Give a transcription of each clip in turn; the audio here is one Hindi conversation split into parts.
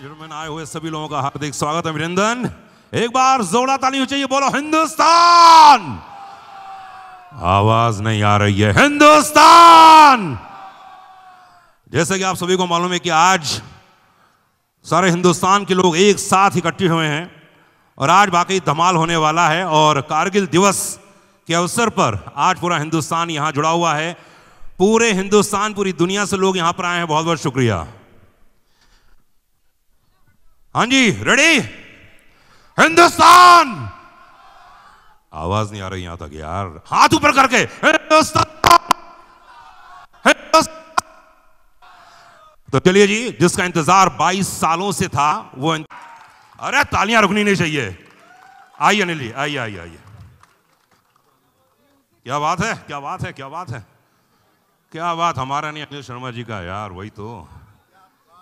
जेंटलमैन आए हुए सभी लोगों का हार्दिक स्वागत अभिनंदन एक बार जोड़ा ताली हो चाहिए बोलो हिंदुस्तान आवाज नहीं आ रही है हिंदुस्तान जैसे कि आप सभी को मालूम है कि आज सारे हिंदुस्तान के लोग एक साथ इकट्ठे हुए हैं और आज बाकी धमाल होने वाला है और कारगिल दिवस के अवसर पर आज पूरा हिंदुस्तान यहां जुड़ा हुआ है पूरे हिंदुस्तान पूरी दुनिया से लोग यहाँ पर आए हैं बहुत बहुत शुक्रिया हाँ जी रेडी हिंदुस्तान आवाज नहीं आ रही यहां तक यार हाथ ऊपर करके हिंदुस्तान तो चलिए जी जिसका इंतजार 22 सालों से था वो अरे तालियां रुकनी नहीं चाहिए आइए अनिल जी आइए आइए आइए क्या बात है क्या बात है क्या बात है क्या बात हमारा नहीं अनिल शर्मा जी का यार वही तो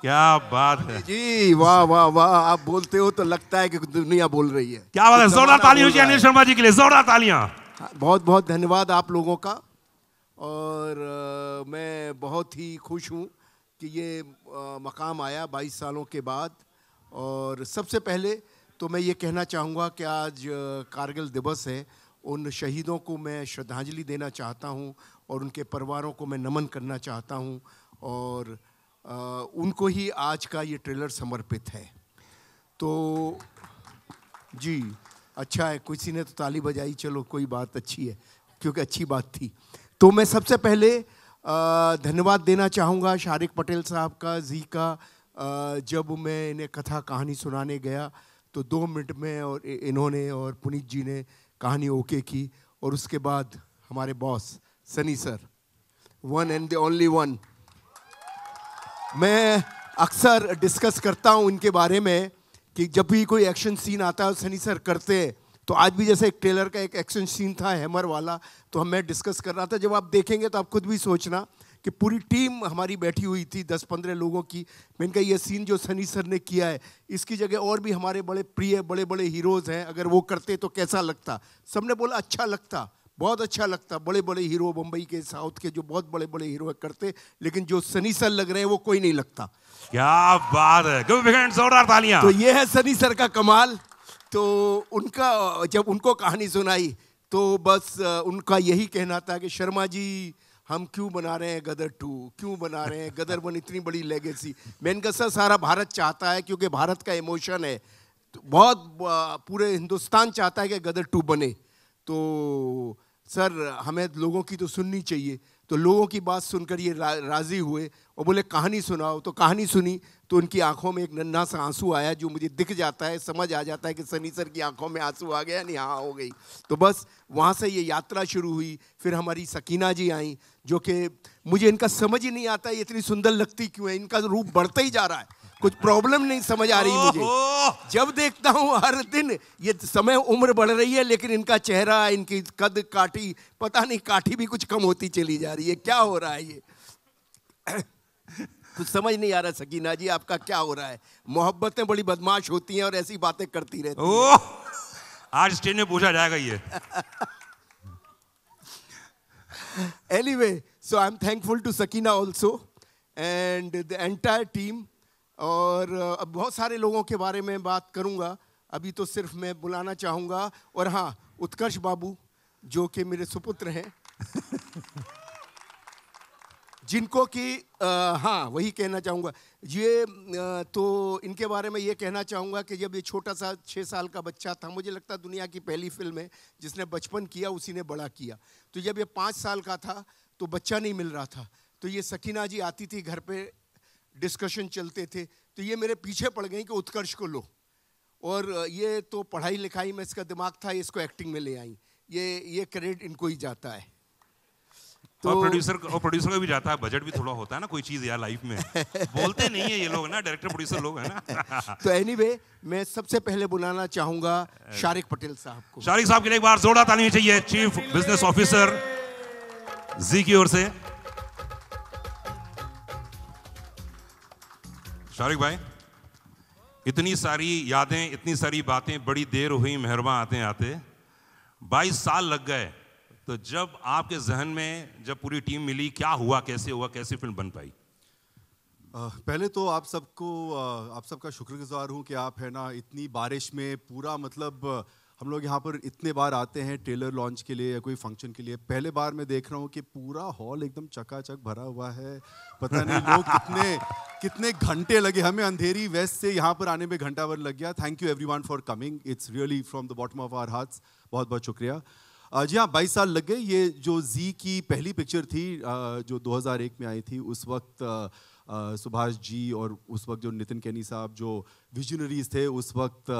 क्या बात है जी वाह वाह वाह आप बोलते हो तो लगता है कि दुनिया बोल रही है क्या बात है जोरदार तालियां हो अनिल शर्मा जी के लिए जोरदार तालियां हाँ, बहुत बहुत धन्यवाद आप लोगों का और आ, मैं बहुत ही खुश हूँ कि ये आ, मकाम आया बाईस सालों के बाद और सबसे पहले तो मैं ये कहना चाहूँगा कि आज कारगिल दिवस है उन शहीदों को मैं श्रद्धांजलि देना चाहता हूँ और उनके परिवारों को मैं नमन करना चाहता हूँ और उनको ही आज का ये ट्रेलर समर्पित है तो जी अच्छा है किसी ने तो ताली बजाई चलो कोई बात अच्छी है क्योंकि अच्छी बात थी तो मैं सबसे पहले धन्यवाद देना चाहूँगा शारिक पटेल साहब का जी का जब मैं इन्हें कथा कहानी सुनाने गया तो दो मिनट में और इन्होंने और पुनीत जी ने कहानी ओके की और उसके बाद हमारे boss Sunny sir one and the only one मैं अक्सर डिस्कस करता हूँ इनके बारे में कि जब भी कोई एक्शन सीन आता है सनी सर करते हैं तो आज भी जैसे एक ट्रेलर का एक एक्शन सीन था हैमर वाला तो हम मैं डिस्कस कर रहा था जब आप देखेंगे तो आप खुद भी सोचना कि पूरी टीम हमारी बैठी हुई थी दस पंद्रह लोगों की मैंने कहा ये सीन जो सनी सर ने किया है इसकी जगह और भी हमारे बड़े प्रिय बड़े बड़े हीरोज़ हैं अगर वो करते तो कैसा लगता सबने बोला अच्छा लगता बहुत अच्छा लगता बड़े बड़े हीरो बम्बई के साउथ के जो बहुत बड़े बड़े हीरो करते लेकिन जो सनी सर लग रहे हैं वो कोई नहीं लगता क्या बात है जोरदार तालियां तो ये है सनी सर का कमाल तो उनका जब उनको कहानी सुनाई तो बस उनका यही कहना था कि शर्मा जी हम क्यों बना रहे हैं गदर टू क्यों बना रहे हैं गदर वन इतनी बड़ी लेगेसी मैन कहा सर सारा भारत चाहता है क्योंकि भारत का इमोशन है तो बहुत पूरे हिंदुस्तान चाहता है कि गदर टू बने तो सर हमें लोगों की तो सुननी चाहिए तो लोगों की बात सुनकर ये रा, राज़ी हुए और बोले कहानी सुनाओ तो कहानी सुनी तो उनकी आंखों में एक नन्ना सा आंसू आया जो मुझे दिख जाता है समझ आ जाता है कि सनी सर की आंखों में आंसू आ गया नहीं हाँ हो गई तो बस वहाँ से ये यात्रा शुरू हुई फिर हमारी सकीना जी आई जो कि मुझे इनका समझ ही नहीं आता ये इतनी सुंदर लगती क्यों है इनका रूप बढ़ता ही जा रहा है कुछ प्रॉब्लम नहीं समझ आ रही मुझे जब देखता हूँ हर दिन ये समय उम्र बढ़ रही है लेकिन इनका चेहरा इनकी कद काठी पता नहीं काठी भी कुछ कम होती चली जा रही है क्या हो रहा है ये कुछ समझ नहीं आ रहा सकीना जी आपका क्या हो रहा है मोहब्बतें बड़ी बदमाश होती हैं और ऐसी बातें करती रहती ओ, आज स्टेज में पूछा जाएगा ये so I am thankful to Sakina also and the entire team और uh, अब बहुत सारे लोगों के बारे में बात करूंगा अभी तो सिर्फ मैं बुलाना चाहूंगा और हाँ उत्कर्ष बाबू जो कि मेरे सुपुत्र हैं जिनको कि हाँ वही कहना चाहूँगा ये तो इनके बारे में ये कहना चाहूँगा कि जब ये छोटा सा छः साल का बच्चा था मुझे लगता दुनिया की पहली फिल्म है जिसने बचपन किया उसी ने बड़ा किया तो जब ये पाँच साल का था तो बच्चा नहीं मिल रहा था तो ये सकीना जी आती थी घर पे डिस्कशन चलते थे तो ये मेरे पीछे पड़ गई कि उत्कर्ष को लो और ये तो पढ़ाई लिखाई में इसका दिमाग था इसको एक्टिंग में ले आई ये ये क्रेडिट इनको ही जाता है तो और प्रोड्यूसर और प्रोड्यूसर का भी जाता है बजट भी थोड़ा होता है ना कोई चीज़ यार लाइफ में बोलते नहीं है ये लोग ना डायरेक्टर प्रोड्यूसर लोग है ना तो एनी anyway, मैं सबसे पहले बुलाना चाहूंगा शारिक पटेल साहब को शारिक साहब के लिए एक बार जोड़ा ताली चाहिए चीफ बिजनेस ऑफिसर जी की ओर से शारिक भाई इतनी सारी यादें इतनी सारी बातें बड़ी देर हुई मेहरबान आते आते 22 साल लग गए तो जब आपके जहन में जब पूरी टीम मिली क्या हुआ कैसे हुआ कैसे फिल्म बन पाई पहले तो आप सबको आप सबका शुक्रगुजार हूँ कि आप है ना इतनी बारिश में पूरा मतलब हम लोग यहाँ पर इतने बार आते हैं ट्रेलर लॉन्च के लिए या कोई फंक्शन के लिए पहले बार मैं देख रहा हूँ कि पूरा हॉल एकदम चकाचक भरा हुआ है पता नहीं लोग कितने कितने घंटे लगे हमें अंधेरी वेस्ट से यहाँ पर आने में घंटा भर लग गया thank you everyone for coming it's really from the bottom of our hearts बहुत बहुत शुक्रिया जी हाँ बाईस साल लग गए ये जो जी की पहली पिक्चर थी जो 2001 में आई थी उस वक्त सुभाष जी और उस वक्त जो नितिन कैनी साहब जो विजनरीज थे उस वक्त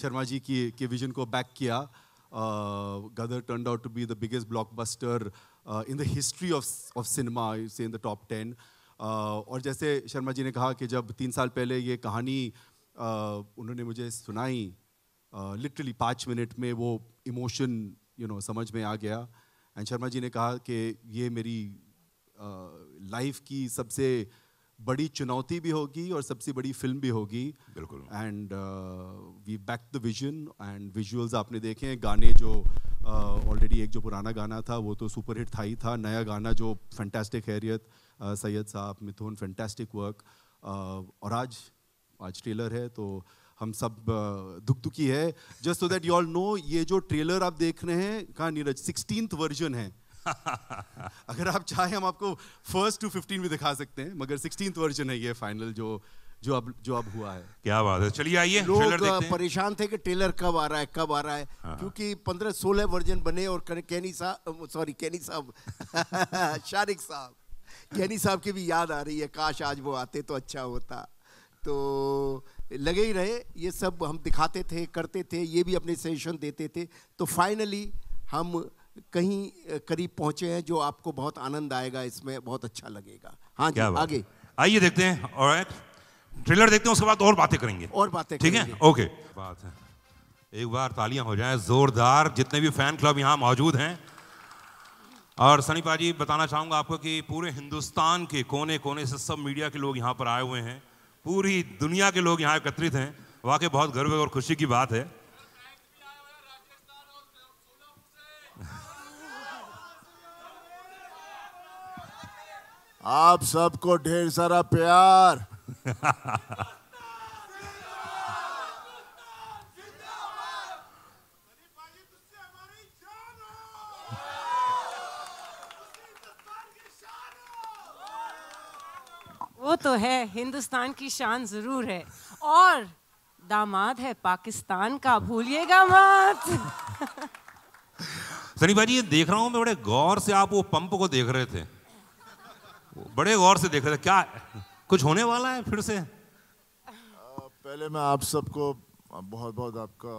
शर्मा जी की के विजन को बैक किया Gadar turn out to be the biggest blockbuster in the history of of cinema से इन द टॉप टेन और जैसे शर्मा जी ने कहा कि जब तीन साल पहले ये कहानी uh, उन्होंने मुझे सुनाई लिटरली पाँच मिनट में वो इमोशन यू नो समझ में आ गया एंड शर्मा जी ने कहा कि ये मेरी लाइफ uh, की सबसे बड़ी चुनौती भी होगी और सबसे बड़ी फिल्म भी होगी बिल्कुल and we back the vision and visuals आपने देखे हैं गाने जो ऑलरेडी uh, एक जो पुराना गाना था वो तो सुपरहिट था ही था नया गाना जो फैंटेस्टिक हैरियत सैयद साहब मिथुन फैंटेस्टिक वर्क और आज आज ट्रेलर है तो uh, हम सब दुख दुखी है just so that you all know ये जो ट्रेलर आप देख रहे हैं कहा नीरज सिक्सटीन वर्जन है अगर आप चाहें हम आपको फर्स्ट टू फिफ्टीन भी दिखा सकते हैं मगर सिक्सटीन वर्जन है ये फाइनल जो जो अब जो अब हुआ है क्या बात है चलिए आइए लोग परेशान थे कि ट्रेलर कब आ रहा है कब आ रहा है हाँ। क्योंकि पंद्रह सोलह वर्जन बने और कैनी साहब सॉरी कैनी साहब शारिक साहब कैनी साहब की भी याद आ रही है काश आज वो आते तो अच्छा होता तो लगे ही रहे ये सब हम दिखाते थे करते थे ये भी अपने सजेशन देते थे तो फाइनली हम कहीं करीब पहुंचे हैं जो आपको बहुत आनंद आएगा इसमें बहुत अच्छा लगेगा हाँ जी आगे आइए देखते हैं और ट्रेलर देखते हैं उसके बाद और बातें करेंगे और बातें ठीक है ओके बात है एक बार तालियां हो जाए जोरदार जितने भी फैन क्लब यहाँ मौजूद हैं और सनी पाजी बताना चाहूंगा आपको कि पूरे हिंदुस्तान के कोने कोने से सब मीडिया के लोग यहाँ पर आए हुए हैं पूरी दुनिया के लोग यहाँ एकत्रित हैं वाकई बहुत गर्व और खुशी की बात है आप सबको ढेर सारा प्यार वो तो है हिंदुस्तान की शान जरूर है और दामाद है पाकिस्तान का भूलिएगा मत सनी भाई ये देख रहा हूँ मैं बड़े गौर से आप वो पंप को देख रहे थे बड़े गौर से देख रहे थे क्या कुछ होने वाला है फिर से पहले मैं आप सबको बहुत बहुत आपका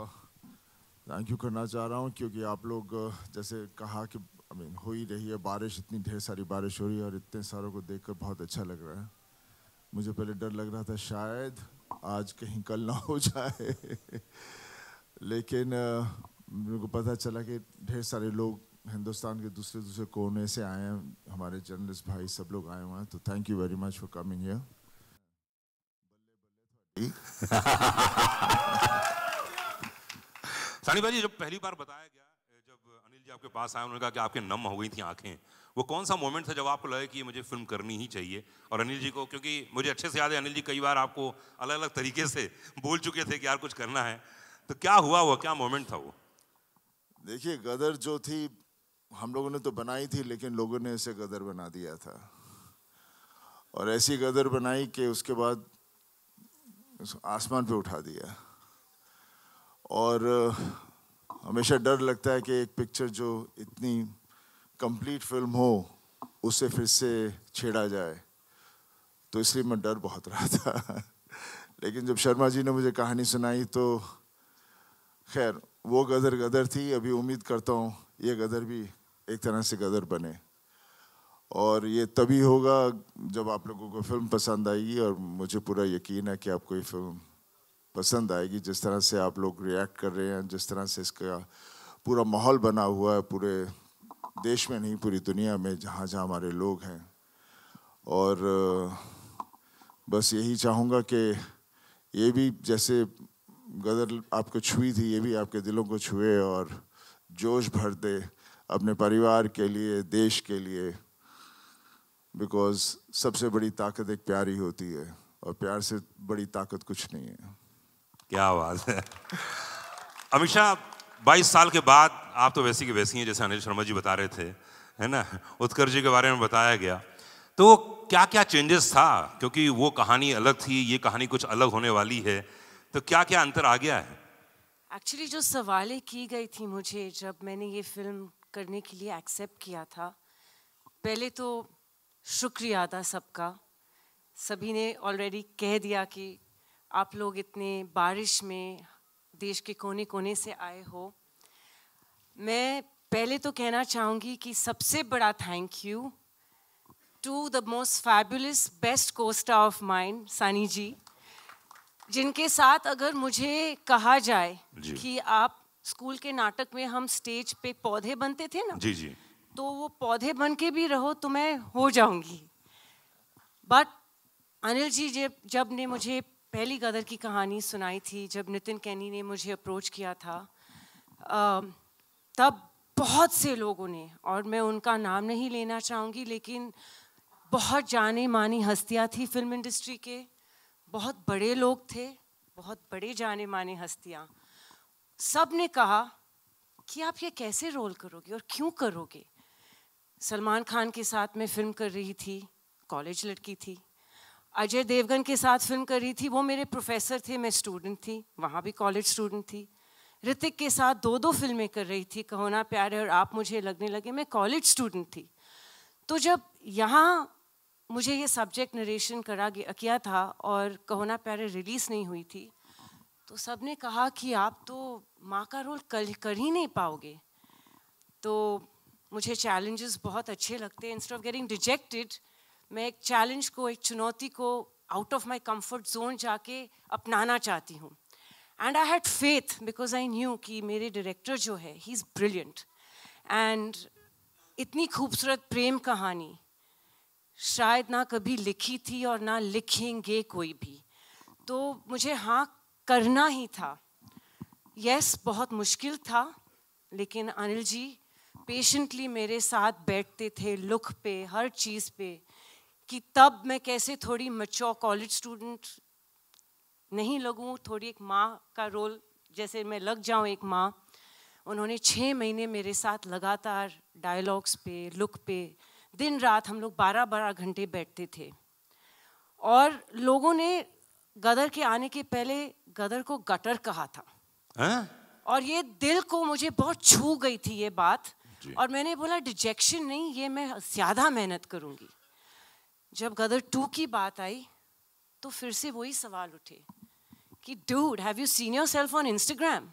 थैंक यू करना चाह रहा हूँ क्योंकि आप लोग जैसे कहा कि आई I मीन mean, हो ही रही है बारिश इतनी ढेर सारी बारिश हो रही है और इतने सारों को देखकर बहुत अच्छा लग रहा है मुझे पहले डर लग रहा था शायद आज कहीं कल ना हो जाए लेकिन मेरे को पता चला कि ढेर सारे लोग हिंदुस्तान के दूसरे दूसरे कोने से आए हैं हमारे जर्नलिस्ट भाई सब लोग आए हुए हैं तो thank you very much for coming here Sunny भाजी जब पहली बार बताया गया जी आपके पास आए उन्होंने कहा कि आपके नम हो गई थी आंखें वो कौन सा मोमेंट था जब आपको लगा कि मुझे फिल्म करनी ही चाहिए और अनिल जी को क्योंकि मुझे अच्छे से याद है अनिल जी कई बार आपको अलग अलग तरीके से बोल चुके थे कि यार कुछ करना है तो क्या हुआ वो क्या मोमेंट था वो देखिए गदर जो थी हम लोगों ने तो बनाई थी लेकिन लोगों ने इसे गदर बना दिया था और ऐसी गदर बनाई कि उसके बाद आसमान पे उठा दिया और हमेशा डर लगता है कि एक पिक्चर जो इतनी कंप्लीट फिल्म हो उसे फिर से छेड़ा जाए तो इसलिए मैं डर बहुत रहा था लेकिन जब शर्मा जी ने मुझे कहानी सुनाई तो खैर वो गदर गदर थी अभी उम्मीद करता हूँ ये गदर भी एक तरह से गदर बने और ये तभी होगा जब आप लोगों को फिल्म पसंद आएगी और मुझे पूरा यकीन है कि आपको ये फिल्म पसंद आएगी जिस तरह से आप लोग रिएक्ट कर रहे हैं जिस तरह से इसका पूरा माहौल बना हुआ है पूरे देश में नहीं पूरी दुनिया में जहाँ जहाँ हमारे लोग हैं और बस यही चाहूँगा कि ये भी जैसे गदर आपको छुई थी ये भी आपके दिलों को छुए और जोश भर दे अपने परिवार के लिए देश के लिए बिकॉज़ सबसे बड़ी ताकत एक प्यार ही होती है और प्यार से बड़ी ताकत कुछ नहीं है क्या आवाज है अमित शाह बाईस साल के बाद आप तो वैसी की वैसी हैं जैसे अनिल शर्मा जी बता रहे थे है ना उत्कर्ष जी के बारे में बताया गया तो क्या क्या चेंजेस था क्योंकि वो कहानी अलग थी ये कहानी कुछ अलग होने वाली है तो क्या क्या अंतर आ गया है एक्चुअली जो सवालें की गई थी मुझे जब मैंने ये फिल्म करने के लिए एक्सेप्ट किया था पहले तो शुक्रिया था सबका सभी ने ऑलरेडी कह दिया कि आप लोग इतने बारिश में देश के कोने कोने से आए हो मैं पहले तो कहना चाहूँगी कि सबसे बड़ा thank you to the most fabulous best costar of mine Sunny ji जिनके साथ अगर मुझे कहा जाए कि आप स्कूल के नाटक में हम स्टेज पे पौधे बनते थे ना जी जी तो वो पौधे बन के भी रहो तो मैं हो जाऊंगी बट अनिल जी जब जब ने मुझे पहली गदर की कहानी सुनाई थी जब नितिन कैनी ने मुझे अप्रोच किया था तब बहुत से लोगों ने और मैं उनका नाम नहीं लेना चाहूँगी लेकिन बहुत जाने मानी हस्तियाँ थी फिल्म इंडस्ट्री के बहुत बड़े लोग थे बहुत बड़े जाने माने हस्तियाँ सब ने कहा कि आप ये कैसे रोल करोगे और क्यों करोगे सलमान खान के साथ मैं फिल्म कर रही थी कॉलेज लड़की थी अजय देवगन के साथ फिल्म करी थी वो मेरे प्रोफेसर थे मैं स्टूडेंट थी वहाँ भी कॉलेज स्टूडेंट थी ऋतिक के साथ दो दो फिल्में कर रही थी प्यार प्यारे और आप मुझे लगने लगे मैं कॉलेज स्टूडेंट थी तो जब यहाँ मुझे ये सब्जेक्ट नरेशन करा किया था और ना प्यारे रिलीज़ नहीं हुई थी तो सब ने कहा कि आप तो माँ का रोल कल कर ही नहीं पाओगे तो मुझे चैलेंजेस बहुत अच्छे लगते इंस्टेड ऑफ गेटिंग रिजेक्टेड मैं एक चैलेंज को एक चुनौती को out of my comfort zone जाके अपनाना चाहती हूँ and I had faith because I knew कि मेरे डायरेक्टर जो है ही इज़ ब्रिलियंट एंड इतनी खूबसूरत प्रेम कहानी शायद ना कभी लिखी थी और ना लिखेंगे कोई भी तो मुझे हाँ करना ही था यस yes, बहुत मुश्किल था लेकिन अनिल जी पेशेंटली मेरे साथ बैठते थे लुक पे हर चीज़ पे कि तब मैं कैसे थोड़ी मच्योर कॉलेज स्टूडेंट नहीं लगूँ थोड़ी एक माँ का रोल जैसे मैं लग जाऊँ एक माँ उन्होंने छः महीने मेरे साथ लगातार डायलॉग्स पे लुक पे दिन रात हम लोग बारह बारह घंटे बैठते थे और लोगों ने गदर के आने के पहले गदर को गटर कहा था आ? हाँ? और ये दिल को मुझे बहुत छू गई थी ये बात और मैंने बोला डिजेक्शन नहीं ये मैं ज़्यादा मेहनत करूँगी जब गदर टू की बात आई तो फिर से वही सवाल उठे कि dude have you seen yourself on Instagram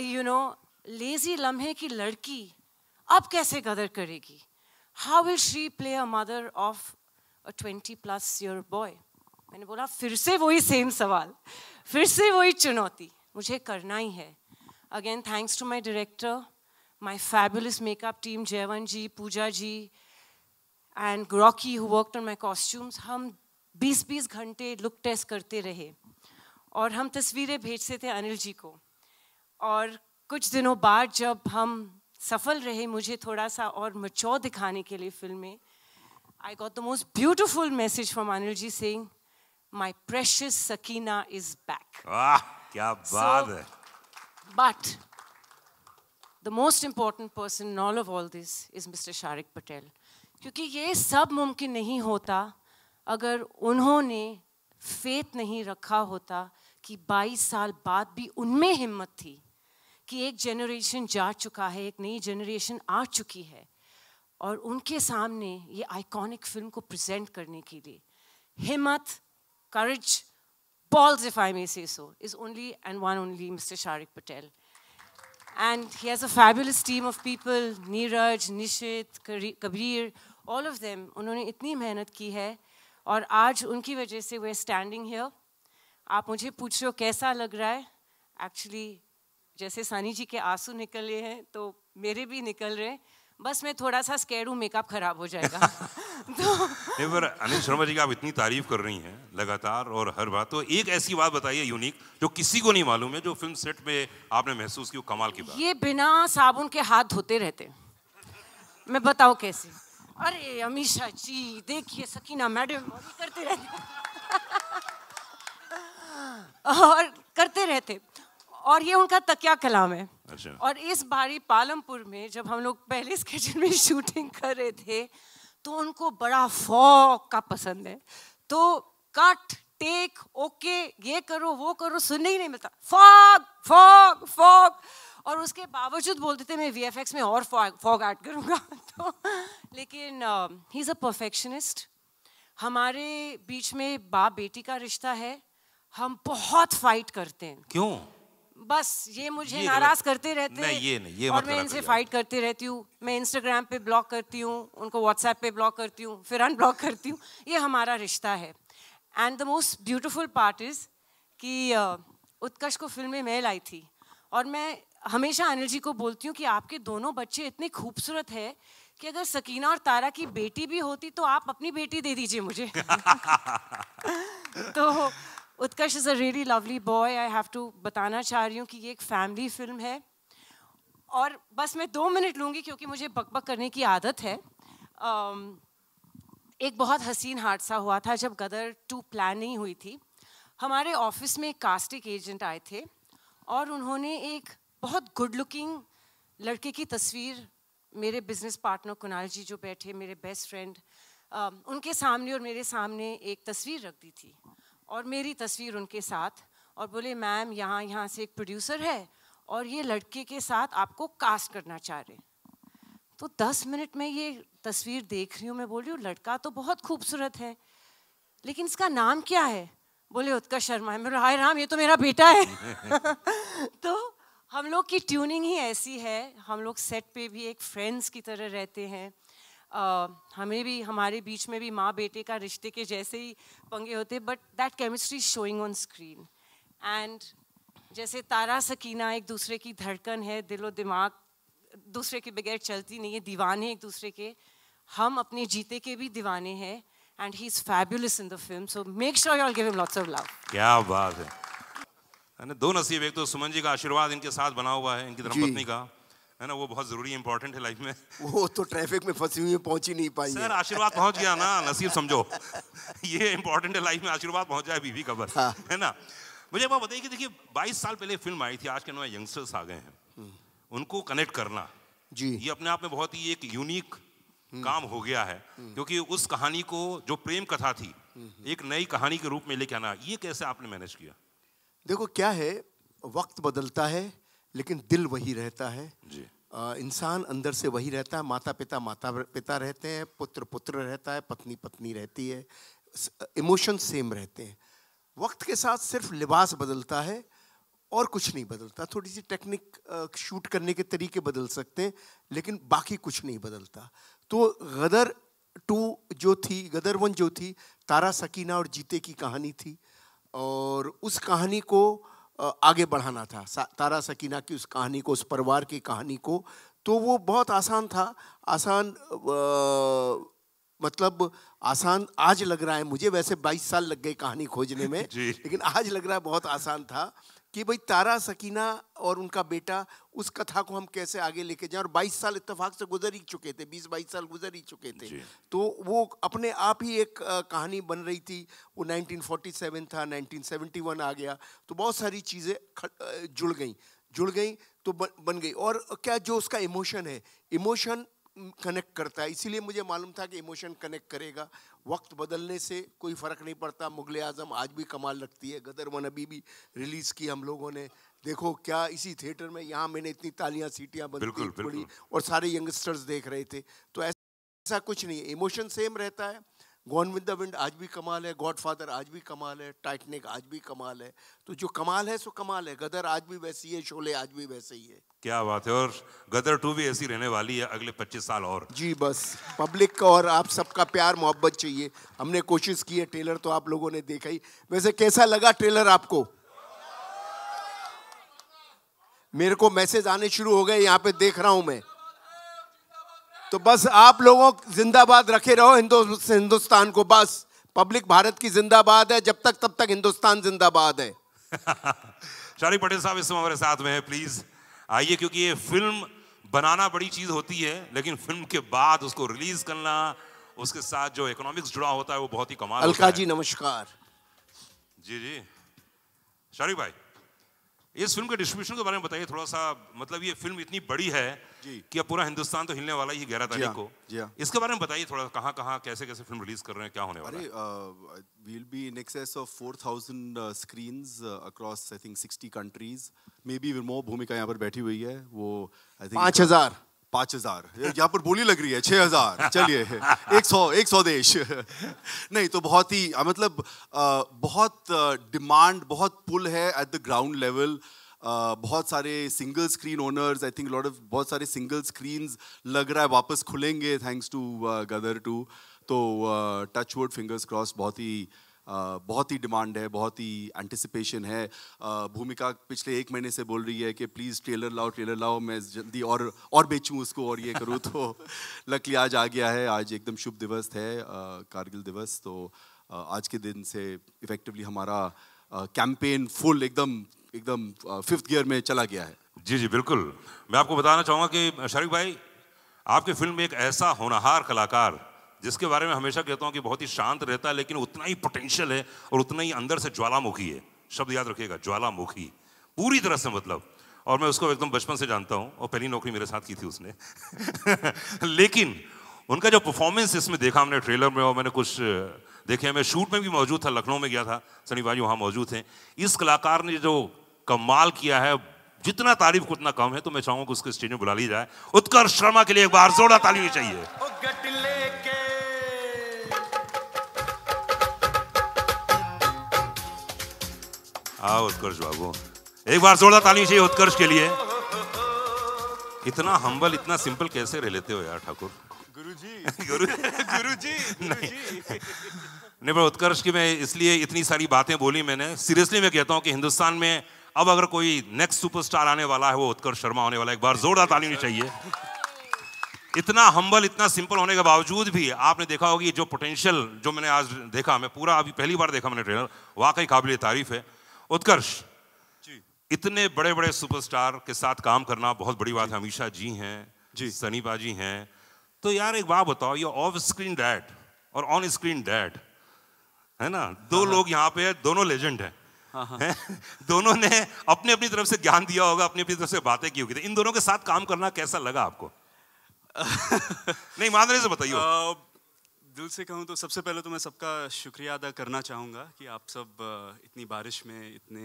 you know lazy लम्हे की लड़की अब कैसे गदर करेगी how will she play a mother of a twenty plus year boy मैंने बोला फिर से वही सेम सवाल फिर से वही चुनौती मुझे करना ही है again thanks to my director my fabulous makeup team Jaiwan ji Pooja ji and Rocky who work on my costumes, हम बीस बीस घंटे लुक टेस्ट करते रहे और हम तस्वीरें भेजते थे अनिल जी को और कुछ दिनों बाद जब हम सफल रहे मुझे थोड़ा सा और मचौर दिखाने के लिए फिल्म में I got the most beautiful message from Anil ji Singh my precious Sakeena is back क्या बात है but the most important person all of all this is mister Sharik Patel क्योंकि ये सब मुमकिन नहीं होता अगर उन्होंने फेत नहीं रखा होता कि 22 साल बाद भी उनमें हिम्मत थी कि एक जनरेशन जा चुका है एक नई जनरेशन आ चुकी है और उनके सामने ये आइकॉनिक फिल्म को प्रेजेंट करने के लिए हिम्मत करज balls if I may say so is only and one only mister Sharik Patel and he has a fabulous team of people Neeraj Nishit Kabir all of them उन्होंने इतनी मेहनत की है और आज उनकी वजह से वे स्टैंडिंग हियर आप मुझे पूछ रहे हो कैसा लग रहा है एक्चुअली जैसे सानी जी के आंसू निकल रहे हैं तो मेरे भी निकल रहे हैं बस मैं थोड़ा सा स्केड हूँ मेकअप खराब हो जाएगा तो पर अनिल शर्मा जी की आप इतनी तारीफ कर रही हैं लगातार और हर बात तो एक ऐसी बात बताइए यूनिक जो किसी को नहीं मालूम है जो फिल्म सेट में आपने महसूस की कमाल की बात ये बिना साबुन के हाथ धोते रहते मैं बताऊँ कैसे अरे अमीशा जी देखिए सकीना मैडम करते रहते और करते रहते और ये उनका तकिया कलाम है अच्छा। और इस बारी पालमपुर में जब हम लोग पहले स्केचन में शूटिंग कर रहे थे तो उनको बड़ा फॉक का पसंद है तो कट टेक ओके ये करो वो करो सुनने ही नहीं मिलता फॉग फॉग फॉग और उसके बावजूद बोलते थे मैं वी में और फॉग ऐड करूँगा तो लेकिन ही इज़ अ परफेक्शनिस्ट हमारे बीच में बाप बेटी का रिश्ता है हम बहुत फाइट करते हैं क्यों बस ये मुझे नाराज करते रहते हैं ये ये और मैं इनसे फाइट करती रहती हूँ मैं इंस्टाग्राम पे ब्लॉक करती हूँ उनको व्हाट्सएप पे ब्लॉक करती हूँ फिर अनब्लॉक करती हूँ ये हमारा रिश्ता है and the most beautiful part is कि उत्कर्ष को फिल्म में मेल आई थी और मैं हमेशा अनिल जी को बोलती हूँ कि आपके दोनों बच्चे इतने खूबसूरत है कि अगर सकीना और तारा की बेटी भी होती तो आप अपनी बेटी दे दीजिए मुझे तो Utkarsh is a really lovely boy I have to बताना चाह रही हूँ कि ये एक फैमिली फिल्म है और बस मैं दो मिनट लूँगी क्योंकि मुझे बकबक करने की आदत है um, एक बहुत हसीन हादसा हुआ था जब गदर टू प्लान नहीं हुई थी हमारे ऑफिस में एक कास्टिक एजेंट आए थे और उन्होंने एक बहुत गुड लुकिंग लड़के की तस्वीर मेरे बिजनेस पार्टनर कुणाल जी जो बैठे मेरे बेस्ट फ्रेंड um, उनके सामने और मेरे सामने एक तस्वीर रख दी थी और मेरी तस्वीर उनके साथ और बोले मैम यहाँ यहाँ से एक प्रोड्यूसर है और ये लड़के के साथ आपको कास्ट करना चाह रहे तो दस मिनट में ये तस्वीर देख रही हूँ मैं बोल रही हूँ लड़का तो बहुत खूबसूरत है लेकिन इसका नाम क्या है बोले उत्कर्ष शर्मा है मेरा हाय राम ये तो मेरा बेटा है तो हम लोग की ट्यूनिंग ही ऐसी है हम लोग सेट पे भी एक फ्रेंड्स की तरह रहते हैं Uh, हमें भी हमारे बीच में भी माँ बेटे का रिश्ते के जैसे ही पंगे होते but that chemistry showing on screen and जैसे तारा सकीना एक दूसरे की धड़कन है दिलो दिमाग दूसरे के बगैर चलती नहीं है दीवाने एक दूसरे के हम अपने जीते के भी दीवाने हैं and he is fabulous in the film so make sure you all give him lots of love क्या बात है है ना दो नसीब एक तो सुमन जी का आशीर्वाद इनके साथ बना हुआ है इनकी धर्मपत्नी का है ना वो बहुत जरूरी इंपॉर्टेंट है लाइफ में वो तो ट्रैफिक में फंसी हुई है पहुंच ही नहीं पाई सर आशीर्वाद पहुंच गया ना नसीब समझो ये इंपॉर्टेंट है लाइफ में आशीर्वाद पहुंच जाए बीवी का बस हाँ। है ना मुझे आप बताइए कि देखिए बाईस साल पहले फिल्म आई थी आज के नए यंगस्टर्स आ गए हैं उनको कनेक्ट करना जी ये अपने आप में बहुत ही एक यूनिक काम हो गया है क्योंकि उस कहानी को जो प्रेम कथा थी एक नई कहानी के रूप में लेके आना ये कैसे आपने मैनेज किया देखो क्या है वक्त बदलता है लेकिन दिल वही रहता है जी इंसान अंदर से वही रहता है माता पिता माता पिता रहते हैं पुत्र पुत्र रहता है पत्नी पत्नी रहती है इमोशन सेम रहते हैं वक्त के साथ सिर्फ लिबास बदलता है और कुछ नहीं बदलता थोड़ी सी टेक्निक शूट करने के तरीके बदल सकते हैं लेकिन बाकी कुछ नहीं बदलता तो गदर टू जो थी गदर वन जो थी तारा सकीना और जीते की कहानी थी और उस कहानी को आगे बढ़ाना था तारा सकीना की उस कहानी को उस परिवार की कहानी को तो वो बहुत आसान था आसान आ, मतलब आसान आज लग रहा है मुझे वैसे 22 साल लग गए कहानी खोजने में लेकिन आज लग रहा है बहुत आसान था कि भाई तारा सकीना और उनका बेटा उस कथा को हम कैसे आगे लेके जाएं और 22 साल इतफाक से गुजर ही चुके थे 20-22 साल गुजर ही चुके थे तो वो अपने आप ही एक कहानी बन रही थी वो 1947 था 1971 आ गया तो बहुत सारी चीज़ें जुड़ गई जुड़ गई तो बन गई और क्या जो उसका इमोशन है इमोशन कनेक्ट करता है इसीलिए मुझे मालूम था कि इमोशन कनेक्ट करेगा वक्त बदलने से कोई फ़र्क नहीं पड़ता मुगल आज़म आज भी कमाल लगती है गदर वन अभी भी रिलीज़ की हम लोगों ने देखो क्या इसी थिएटर में यहाँ मैंने इतनी तालियाँ सीटियाँ बदली और सारे यंगस्टर्स देख रहे थे तो ऐसा कुछ नहीं है इमोशन सेम रहता है गॉन विद द विंड आज भी कमाल है गॉड फादर आज भी कमाल है टाइटनिक आज भी कमाल है तो जो कमाल है सो कमाल है गदर आज भी वैसी है शोले आज भी वैसे ही है क्या बात है और गदर टू भी ऐसी रहने वाली है अगले 25 साल और जी बस पब्लिक का और आप सबका प्यार मोहब्बत चाहिए हमने कोशिश की है ट्रेलर तो आप लोगों ने देखा ही वैसे कैसा लगा ट्रेलर आपको मेरे को मैसेज आने शुरू हो गए यहाँ पे देख रहा हूँ मैं तो बस आप लोगों जिंदाबाद रखे रहो हिंदुस्तान को बस पब्लिक भारत की जिंदाबाद है जब तक तब तक हिंदुस्तान जिंदाबाद है शारिक पटेल साहब इस समय हमारे साथ में है प्लीज आइए क्योंकि ये फिल्म बनाना बड़ी चीज होती है लेकिन फिल्म के बाद उसको रिलीज करना उसके साथ जो इकोनॉमिक्स जुड़ा होता है वो बहुत ही कमाल अलका जी नमस्कार जी जी शारिक भाई इस फिल्म के डिस्ट्रीब्यूशन के बारे में बताइए थोड़ा सा मतलब ये फिल्म इतनी बड़ी है कि अब पूरा हिंदुस्तान तो हिलने वाला ही ग्यारह तारीख हाँ, को हाँ। इसके बारे में बताइए थोड़ा कहाँ कहाँ कैसे कैसे फिल्म रिलीज कर रहे हैं क्या होने वाला है will be in excess of four thousand screen across I think sixty countries maybe even Bhumika यहाँ पर बैठी हुई है वो आई थिंक पाँच हजार पाँच हजार यहाँ पर बोली लग रही है छह हजार चलिए एक सौ एक सौ देश नहीं तो बहुत ही मतलब बहुत डिमांड बहुत पुल है एट द ग्राउंड लेवल बहुत सारे single screen owners I think lot of बहुत सारे सिंगल स्क्रीन लग रहा है वापस खुलेंगे थैंक्स टू गदर टू तो टच वुड फिंगर्स क्रॉस बहुत ही uh, बहुत ही डिमांड है बहुत ही एंटिसिपेशन है भूमिका पिछले एक महीने से बोल रही है कि प्लीज़ ट्रेलर लाओ ट्रेलर लाओ मैं जल्दी और और बेचूँ उसको और ये करूँ तो लकली आज आ गया है आज एकदम शुभ दिवस है कारगिल दिवस तो आज के दिन से इफ़ेक्टिवली हमारा कैंपेन फुल एकदम एकदम फिफ्थ गियर में चला गया है जी जी बिल्कुल मैं आपको बताना चाहूँगा कि शरीफ भाई आपकी फिल्म में एक ऐसा होनहार कलाकार जिसके बारे में हमेशा कहता हूँ कि बहुत ही शांत रहता है लेकिन उतना ही पोटेंशियल है और उतना ही अंदर से ज्वालामुखी है शब्द याद रखिएगा ज्वालामुखी पूरी तरह से मतलब और मैं उसको एकदम बचपन से जानता हूँ और पहली नौकरी मेरे साथ की थी उसने लेकिन उनका जो परफॉर्मेंस इसमें देखा हमने ट्रेलर में और मैंने कुछ देखे मैं शूट में भी मौजूद था लखनऊ में गया था सनी जी वहाँ मौजूद थे इस कलाकार ने जो कमाल किया है जितना तारीफ उतना कम है तो मैं चाहूँगा उसके स्टेज में बुला ली जाए उत्कर्ष शर्मा के लिए एक बार जोड़ा ताली चाहिए हाँ उत्कर्ष बाबू एक बार जोरदार ताली चाहिए उत्कर्ष के लिए इतना हम्बल इतना सिंपल कैसे रह लेते हो यार ठाकुर गुरुजी गुरुजी गुरुजी नहीं पर उत्कर्ष की मैं इसलिए इतनी सारी बातें बोली मैंने सीरियसली मैं कहता हूँ कि हिंदुस्तान में अब अगर कोई नेक्स्ट सुपरस्टार आने वाला है वो उत्कर्ष शर्मा होने वाला है एक बार जोरदार ताली नहीं चाहिए इतना हम्बल इतना सिंपल होने के बावजूद भी आपने देखा होगी जो पोटेंशियल जो मैंने आज देखा मैं पूरा अभी पहली बार देखा मैंने ट्रेनर वाकई काबिल तारीफ है उत्कर्ष इतने बड़े बड़े सुपरस्टार के साथ काम करना बहुत बड़ी बात है अमीशा जी हैं जी सनी बाजी हैं तो यार एक बात बताओ ये ऑफ स्क्रीन डैड और ऑन स्क्रीन डैड है ना दो हाँ, हाँ। लोग यहाँ पे है दोनों लेजेंड हैं हाँ, है? दोनों ने अपने अपनी तरफ से ज्ञान दिया होगा अपनी अपनी तरफ से बातें की होगी तो इन दोनों के साथ काम करना कैसा लगा आपको नहीं मान रहे से बताइए दिल से कहूँ तो सबसे पहले तो मैं सबका शुक्रिया अदा करना चाहूँगा कि आप सब इतनी बारिश में इतने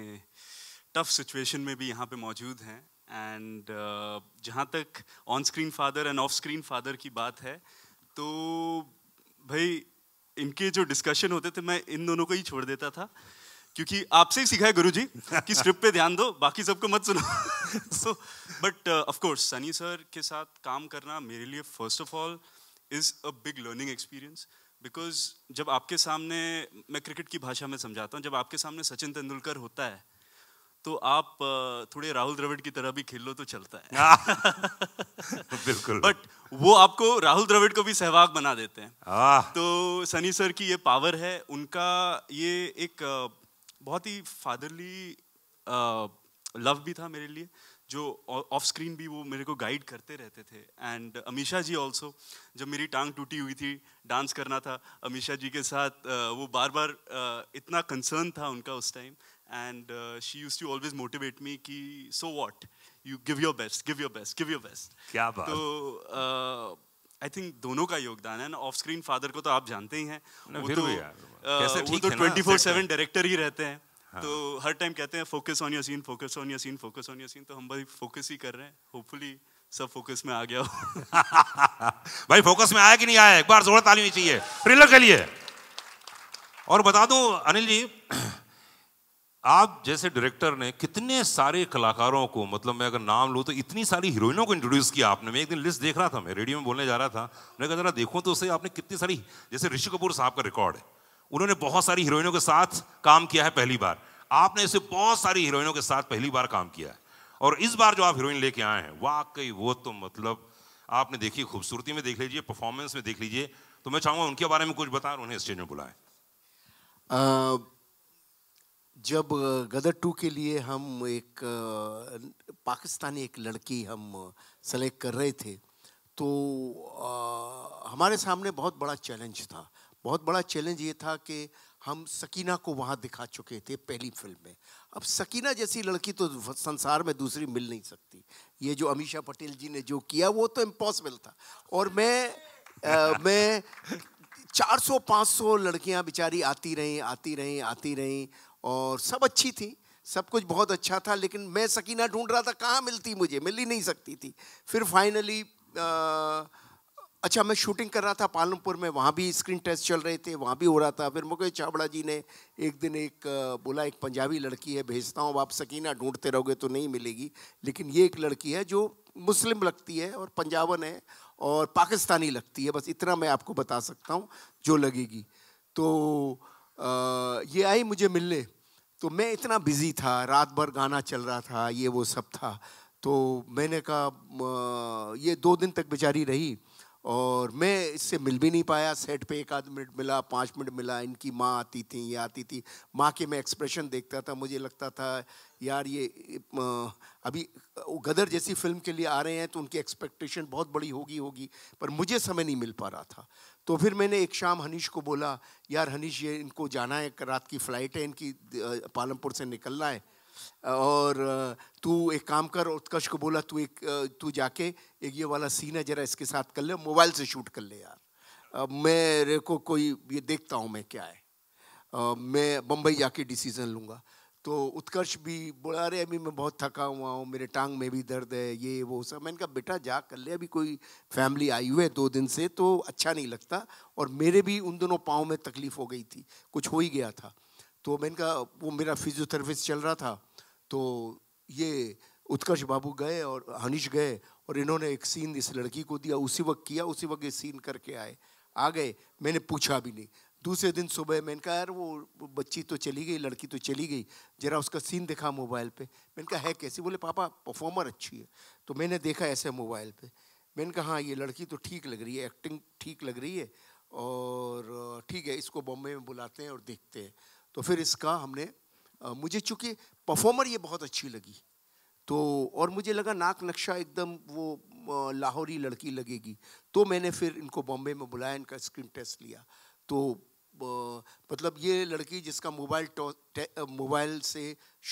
टफ सिचुएशन में भी यहाँ पे मौजूद हैं एंड जहाँ तक on screen father and off screen father की बात है तो भाई इनके जो डिस्कशन होते थे मैं इन दोनों को ही छोड़ देता था क्योंकि आपसे ही सीखा है गुरु जी कि स्क्रिप्ट पे ध्यान दो बाकी सबको मत सुनो so but of course Sunny sir के साथ काम करना मेरे लिए first of all is a big learning experience because जब आपके सामने मैं क्रिकेट की भाषा में समझाता हूँ जब आपके सामने सचिन तेंदुलकर होता है तो आप थोड़े राहुल द्रविड़ की तरह भी खेल लो तो चलता है हाँ। बिल्कुल बट वो आपको राहुल द्रविड़ को भी सहवाग बना देते हैं हाँ। तो सनी सर की ये पावर है उनका ये एक बहुत ही फादरली लव भी था मेरे लिए जो ऑफ स्क्रीन भी वो मेरे को गाइड करते रहते थे एंड अमीशा जी ऑल्सो जब मेरी टांग टूटी हुई थी डांस करना था अमीशा जी के साथ वो बार बार इतना कंसर्न था उनका उस time and she use to always motivate me कि so what you give your best give your best give your best क्या बात तो आई थिंक दोनों का योगदान है ना ऑफ स्क्रीन फादर को तो आप जानते ही हैं वो तो, वो तो ट्वेंटी फोर सेवन डायरेक्टर ही रहते हैं हाँ। तो हर टाइम कहते हैं focus on your scene focus on your scene focus on your scene तो हम भाई फोकस ही कर रहे हैं होपफुली सब फोकस में आ गया हो भाई फोकस में आया कि नहीं आया एक बार जोर ताली होनी चाहिए ट्रेलर के लिए और बता दूं अनिल जी आप जैसे डायरेक्टर ने कितने सारे कलाकारों को मतलब मैं अगर नाम लूँ तो इतनी सारी हीरोइनों को इंट्रोड्यूस किया आपने मैं एक दिन लिस्ट देख रहा था मैं रेडियो में बोलने जा रहा था मैंने कहा जरा देखो तो उसे आपने कितनी सारी जैसे ऋषि कपूर साहब का रिकॉर्ड है उन्होंने बहुत सारी हीरोइनों के साथ काम किया है पहली बार आपने ऐसे बहुत सारी हीरोइनों के साथ पहली बार काम किया है और इस बार जो आप हीरोइन लेके आए हैं वाकई वो तो मतलब आपने देखी खूबसूरती में देख लीजिए परफॉर्मेंस में देख लीजिए तो मैं चाहूंगा उनके बारे में कुछ बताएं उन्हें स्टेज में बुलाएं जब गदर टू के लिए हम एक पाकिस्तानी एक लड़की हम सेलेक्ट कर रहे थे तो आ, हमारे सामने बहुत बड़ा चैलेंज था बहुत बड़ा चैलेंज ये था कि हम सकीना को वहाँ दिखा चुके थे पहली फिल्म में अब सकीना जैसी लड़की तो संसार में दूसरी मिल नहीं सकती ये जो अमीशा पटेल जी ने जो किया वो तो इम्पॉसिबल था और मैं आ, मैं 400-500 लड़कियाँ बेचारी आती रहीं आती रहीं आती रहीं और सब अच्छी थी सब कुछ बहुत अच्छा था लेकिन मैं सकीना ढूंढ रहा था कहाँ मिलती मुझे मिल ही नहीं सकती थी फिर फाइनली आ, अच्छा मैं शूटिंग कर रहा था पालमपुर में वहाँ भी स्क्रीन टेस्ट चल रहे थे वहाँ भी हो रहा था फिर मुकेश चावड़ा जी ने एक दिन एक बोला एक पंजाबी लड़की है भेजता हूँ आप सकीना ढूंढते रहोगे तो नहीं मिलेगी लेकिन ये एक लड़की है जो मुस्लिम लगती है और पंजाबन है और पाकिस्तानी लगती है बस इतना मैं आपको बता सकता हूँ जो लगेगी तो आ, ये आई मुझे मिलने तो मैं इतना बिज़ी था रात भर गाना चल रहा था ये वो सब था तो मैंने कहा ये दो दिन तक बेचारी रही और मैं इससे मिल भी नहीं पाया सेट पे एक आध मिनट मिला पाँच मिनट मिला इनकी माँ आती थी ये आती थी माँ के मैं एक्सप्रेशन देखता था मुझे लगता था यार ये अभी गदर जैसी फिल्म के लिए आ रहे हैं तो उनकी एक्सपेक्टेशन बहुत बड़ी होगी होगी पर मुझे समय नहीं मिल पा रहा था तो फिर मैंने एक शाम हनीश को बोला यार हनीश ये इनको जाना है रात की फ़्लाइट है इनकी पालमपुर से निकलना है और तू एक काम कर उत्कर्ष को बोला तू एक तू जाके एक ये वाला सीन है जरा इसके साथ कर ले मोबाइल से शूट कर ले यार मेरे को कोई ये देखता हूँ मैं क्या है मैं बम्बई जाके डिसीज़न लूँगा तो उत्कर्ष भी बोला अरे अभी मैं बहुत थका हुआ हूँ मेरे टांग में भी दर्द है ये वो सब मैंने कहा बेटा जा कर ले अभी कोई फैमिली आई हुई है दो दिन से तो अच्छा नहीं लगता और मेरे भी उन दोनों पाँव में तकलीफ़ हो गई थी कुछ हो ही गया था तो मैंने कहा वो मेरा फिजियोथेरेपिस्ट चल रहा था तो ये उत्कर्ष बाबू गए और हनीश गए और इन्होंने एक सीन इस लड़की को दिया उसी वक्त किया उसी वक्त ये सीन करके आए आ गए मैंने पूछा भी नहीं दूसरे दिन सुबह मैंने कहा यार वो बच्ची तो चली गई लड़की तो चली गई जरा उसका सीन देखा मोबाइल पे मैंने कहा है कैसी बोले पापा परफॉर्मर अच्छी है तो मैंने देखा ऐसे मोबाइल पे मैंने कहा हाँ ये लड़की तो ठीक लग रही है एक्टिंग ठीक लग रही है और ठीक है इसको बॉम्बे में बुलाते हैं और देखते हैं तो फिर इसका हमने मुझे चूँकि परफॉर्मर ये बहुत अच्छी लगी तो और मुझे लगा नाक नक्शा एकदम वो लाहौरी लड़की लगेगी तो मैंने फिर इनको बॉम्बे में बुलाया इनका स्क्रीन टेस्ट लिया तो मतलब ये लड़की जिसका मोबाइल मोबाइल से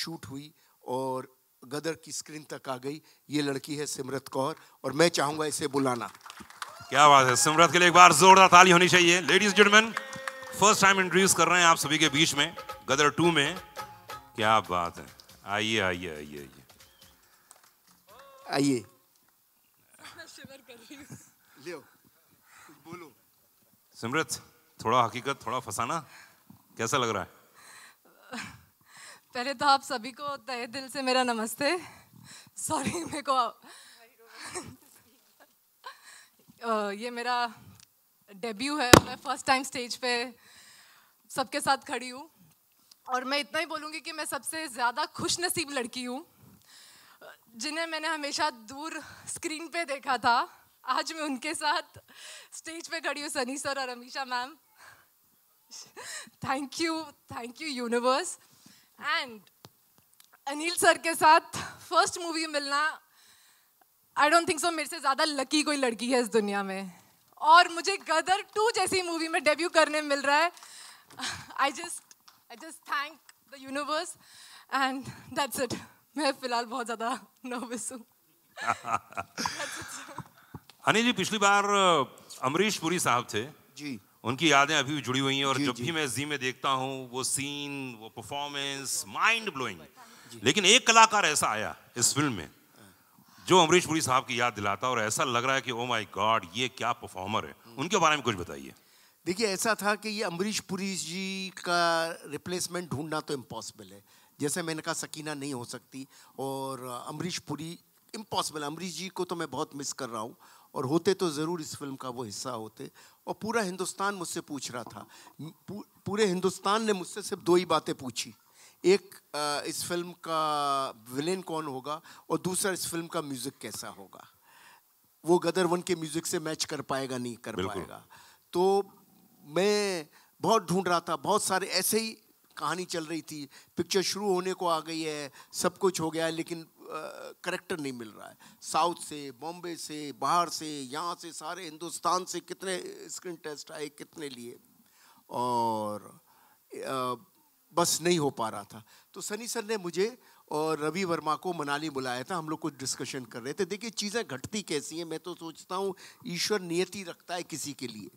शूट हुई और गदर की स्क्रीन तक आ गई ये लड़की है सिमरत कौर और मैं चाहूँगा इसे बुलाना क्या बात है सिमरत के लिए एक बार जोरदार ताली होनी चाहिए ladies gentleman first time introduce कर रहे हैं आप सभी के बीच में गदर टू में क्या बात है आइए आइए आइए आइए आइए बोलो सिमरत थोड़ा हकीकत थोड़ा फसाना कैसा लग रहा है पहले तो आप सभी को तहे दिल से मेरा नमस्ते सॉरी मेरे को ये मेरा डेब्यू है मैं फर्स्ट टाइम स्टेज पे सबके साथ खड़ी हूँ और मैं इतना ही बोलूँगी कि मैं सबसे ज़्यादा खुश नसीब लड़की हूँ जिन्हें मैंने हमेशा दूर स्क्रीन पे देखा था आज मैं उनके साथ स्टेज पे खड़ी हूँ सनी सर और Amisha ma'am thank you thank you universe and Anil sir के साथ फर्स्ट मूवी मिलना आई डोंट थिंक सो मेरे से ज़्यादा लकी कोई लड़की है इस दुनिया में और मुझे गदर टू जैसी मूवी में डेब्यू करने मिल रहा है I just I just thank the universe and that's it मैं फिलहाल बहुत ज़्यादा नर्वस हूँ हनी जी पिछली बार अमरीश पुरी साहब थे जी उनकी यादें अभी भी जुड़ी हुई हैं और जी, जब जी. भी मैं जी में देखता हूँ वो सीन वो परफॉर्मेंस माइंड ब्लोइंग लेकिन एक कलाकार ऐसा आया इस फिल्म हाँ। में जो अमरीश पुरी साहब की याद दिलाता और ऐसा लग रहा है कि ओ माय गॉड ये क्या परफॉर्मर है उनके बारे में कुछ बताइए देखिए ऐसा था कि ये अमरीश पुरी जी का रिप्लेसमेंट ढूंढना तो इम्पॉसिबल है जैसे मैंने कहा सकीना नहीं हो सकती और अमरीश पुरी इम्पॉसिबल अमरीश जी को तो मैं बहुत मिस कर रहा हूँ और होते तो ज़रूर इस फिल्म का वो हिस्सा होते और पूरा हिंदुस्तान मुझसे पूछ रहा था पूरे हिंदुस्तान ने मुझसे सिर्फ दो ही बातें पूछी एक इस फिल्म का विलेन कौन होगा और दूसरा इस फिल्म का म्यूज़िक कैसा होगा वो गदर वन के म्यूज़िक से मैच कर पाएगा नहीं कर पाएगा तो मैं बहुत ढूंढ रहा था बहुत सारे ऐसे ही कहानी चल रही थी पिक्चर शुरू होने को आ गई है सब कुछ हो गया है लेकिन करेक्टर नहीं मिल रहा है साउथ से बॉम्बे से बाहर से यहाँ से सारे हिंदुस्तान से कितने स्क्रीन टेस्ट आए कितने लिए और आ, बस नहीं हो पा रहा था तो सनी सर ने मुझे और रवि वर्मा को मनाली बुलाया था हम लोग कुछ डिस्कशन कर रहे थे देखिए चीज़ें घटती कैसी हैं मैं तो सोचता हूँ ईश्वर नियति रखता है किसी के लिए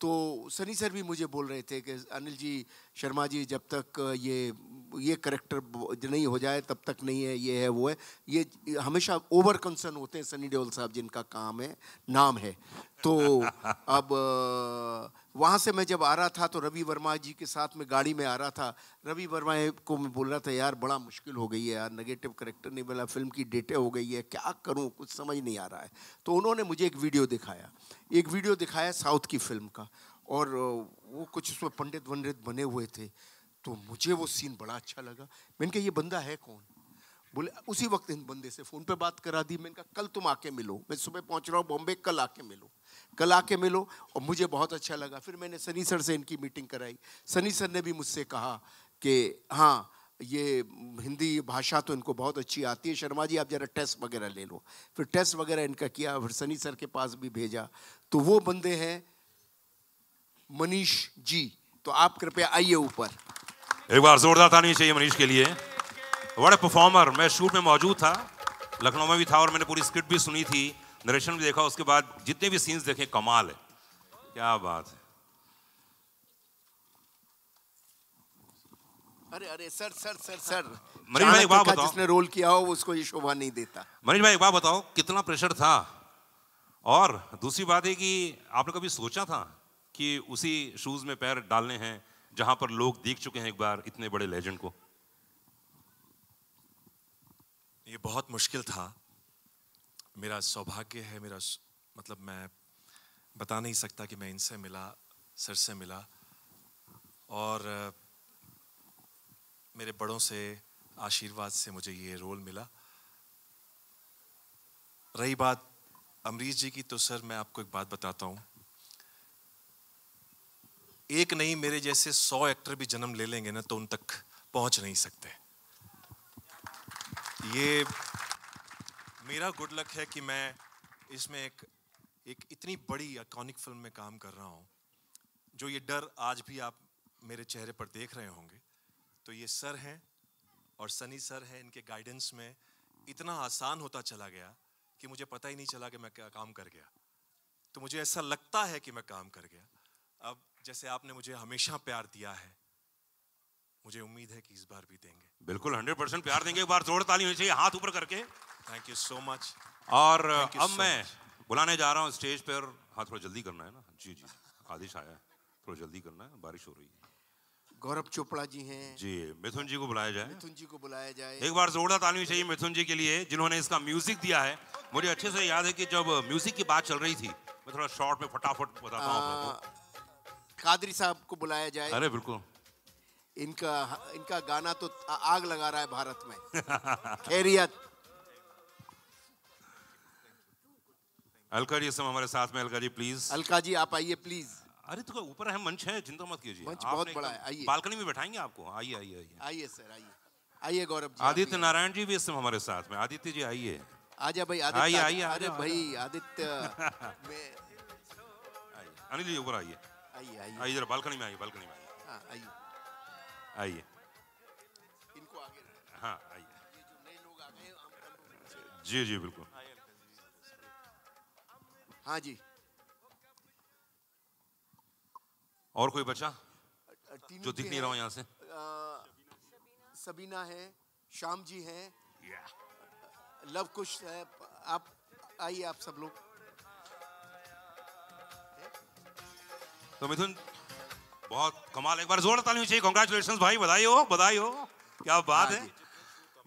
तो सनी सर भी मुझे बोल रहे थे कि अनिल जी शर्मा जी जब तक ये ये करेक्टर नहीं हो जाए तब तक नहीं है ये है वो है ये हमेशा ओवर कंसर्न होते हैं सनी देओल साहब जिनका काम है नाम है तो अब वहाँ से मैं जब आ रहा था तो रवि वर्मा जी के साथ में गाड़ी में आ रहा था रवि वर्मा को मैं बोल रहा था यार बड़ा मुश्किल हो गई है यार नेगेटिव करेक्टर नहीं मिला फिल्म की डेटे हो गई है क्या करूँ कुछ समझ नहीं आ रहा है तो उन्होंने मुझे एक वीडियो दिखाया एक वीडियो दिखाया साउथ की फिल्म का और वो कुछ उसमें पंडित वंडित बने हुए थे तो मुझे वो सीन बड़ा अच्छा लगा मैंने कहा ये बंदा है कौन बोले उसी वक्त इन बंदे से फ़ोन पे बात करा दी मैंने कहा कल तुम आके मिलो मैं सुबह पहुंच रहा हूँ बॉम्बे कल आके मिलो कल आके मिलो और मुझे बहुत अच्छा लगा फिर मैंने सनी सर से इनकी मीटिंग कराई सनी सर ने भी मुझसे कहा कि हाँ ये हिंदी भाषा तो इनको बहुत अच्छी आती है शर्मा जी आप ज़रा टेस्ट वगैरह ले लो फिर टेस्ट वगैरह इनका किया फिर सनी सर के पास भी भेजा तो वो बंदे हैं मनीष जी तो आप कृपया आइए ऊपर एक बार जोरदार आनी चाहिए मनीष के लिए बड़े परफॉर्मर मैं शूट में मौजूद था लखनऊ में भी था और मैंने पूरी स्क्रिप्ट भी सुनी थी नरेशन भी देखा उसके बाद जितने भी सीन्स देखे कमाल है क्या बात है अरे अरे sir sir sir sir Manish भाई एक बात बताओ जिसने रोल किया हो उसको ये शोभा नहीं देता मनीष भाई एक बात बताओ कितना प्रेशर था और दूसरी बात है कि आपने कभी सोचा था कि उसी शूज में पैर डालने हैं जहां पर लोग देख चुके हैं एक बार इतने बड़े लेजेंड को ये बहुत मुश्किल था मेरा सौभाग्य है मेरा मतलब मैं बता नहीं सकता कि मैं इनसे मिला सर से मिला और मेरे बड़ों से आशीर्वाद से मुझे ये रोल मिला रही बात अमरीश जी की तो सर मैं आपको एक बात बताता हूँ एक नहीं मेरे जैसे सौ एक्टर भी जन्म ले लेंगे ना तो उन तक पहुंच नहीं सकते ये मेरा गुड लक है कि मैं इसमें एक एक इतनी बड़ी अकॉनिक फिल्म में काम कर रहा हूँ जो ये डर आज भी आप मेरे चेहरे पर देख रहे होंगे तो ये सर हैं और सनी सर हैं इनके गाइडेंस में इतना आसान होता चला गया कि मुझे पता ही नहीं चला कि मैं क्या काम कर गया तो मुझे ऐसा लगता है कि मैं काम कर गया अब जैसे आपने मुझे हमेशा प्यार दिया है मुझे उम्मीद है कि इस बार भी देंगे बिल्कुल हंड्रेड परसेंट प्यार देंगे एक बार जोर ताली होनी चाहिए हाथ ऊपर करके थैंक यू सो मच और अब so मैं much. बुलाने जा रहा हूँ स्टेज पर हाँ थोड़ा जल्दी करना है ना जी जी आदेश आया थोड़ा जल्दी करना है बारिश हो रही है गौरव चोपड़ा जी हैं जी मिथुन जी को बुलाया जाए मिथुन जी को बुलाया जाए एक बार जोरदार ताली चाहिए मिथुन जी के लिए जिन्होंने इसका म्यूजिक दिया है मुझे अच्छे से याद है कि जब म्यूजिक की बात चल रही थी मैं थोड़ा शॉर्ट में फटाफट बताता हूँ हाँ, कादरी साहब को बुलाया जाए अरे बिल्कुल इनका इनका गाना तो आग लगा रहा है भारत में खैरियत अलका जी सब हमारे साथ में अलका जी प्लीज अलका जी आप आइए प्लीज अरे तो ऊपर है मंच है चिंता मत कीजिए मंच बहुत बड़ा है आइए बालकनी में बैठाएंगे आपको आइए आइए आइए आइए सर आइए आइए गौरव जी आदित्य नारायण जी भी इस समय हमारे साथ में आदित्य जी आइए आजा भाई आदित्य आइए आइए अरे भाई आदित्य अनिल जी ऊपर आइए आइए आइए आइए हाँ, बालकनी में आइए बालकनी में आइए हाँ आइए आइए इनको आगे हाँ आइए जी जी बिल्कुल हाँ, हाँ जी और कोई बचा जो दिख नहीं रहा हूँ यहाँ से सबीना है शाम जी है लव कुश है आप आइए आप सब लोग तो मिथुन बहुत कमाल एक बार जोर तालियों चाहिए कॉन्ग्रेचुलेशन भाई बधाई हो बधाई हो क्या बात हाँ है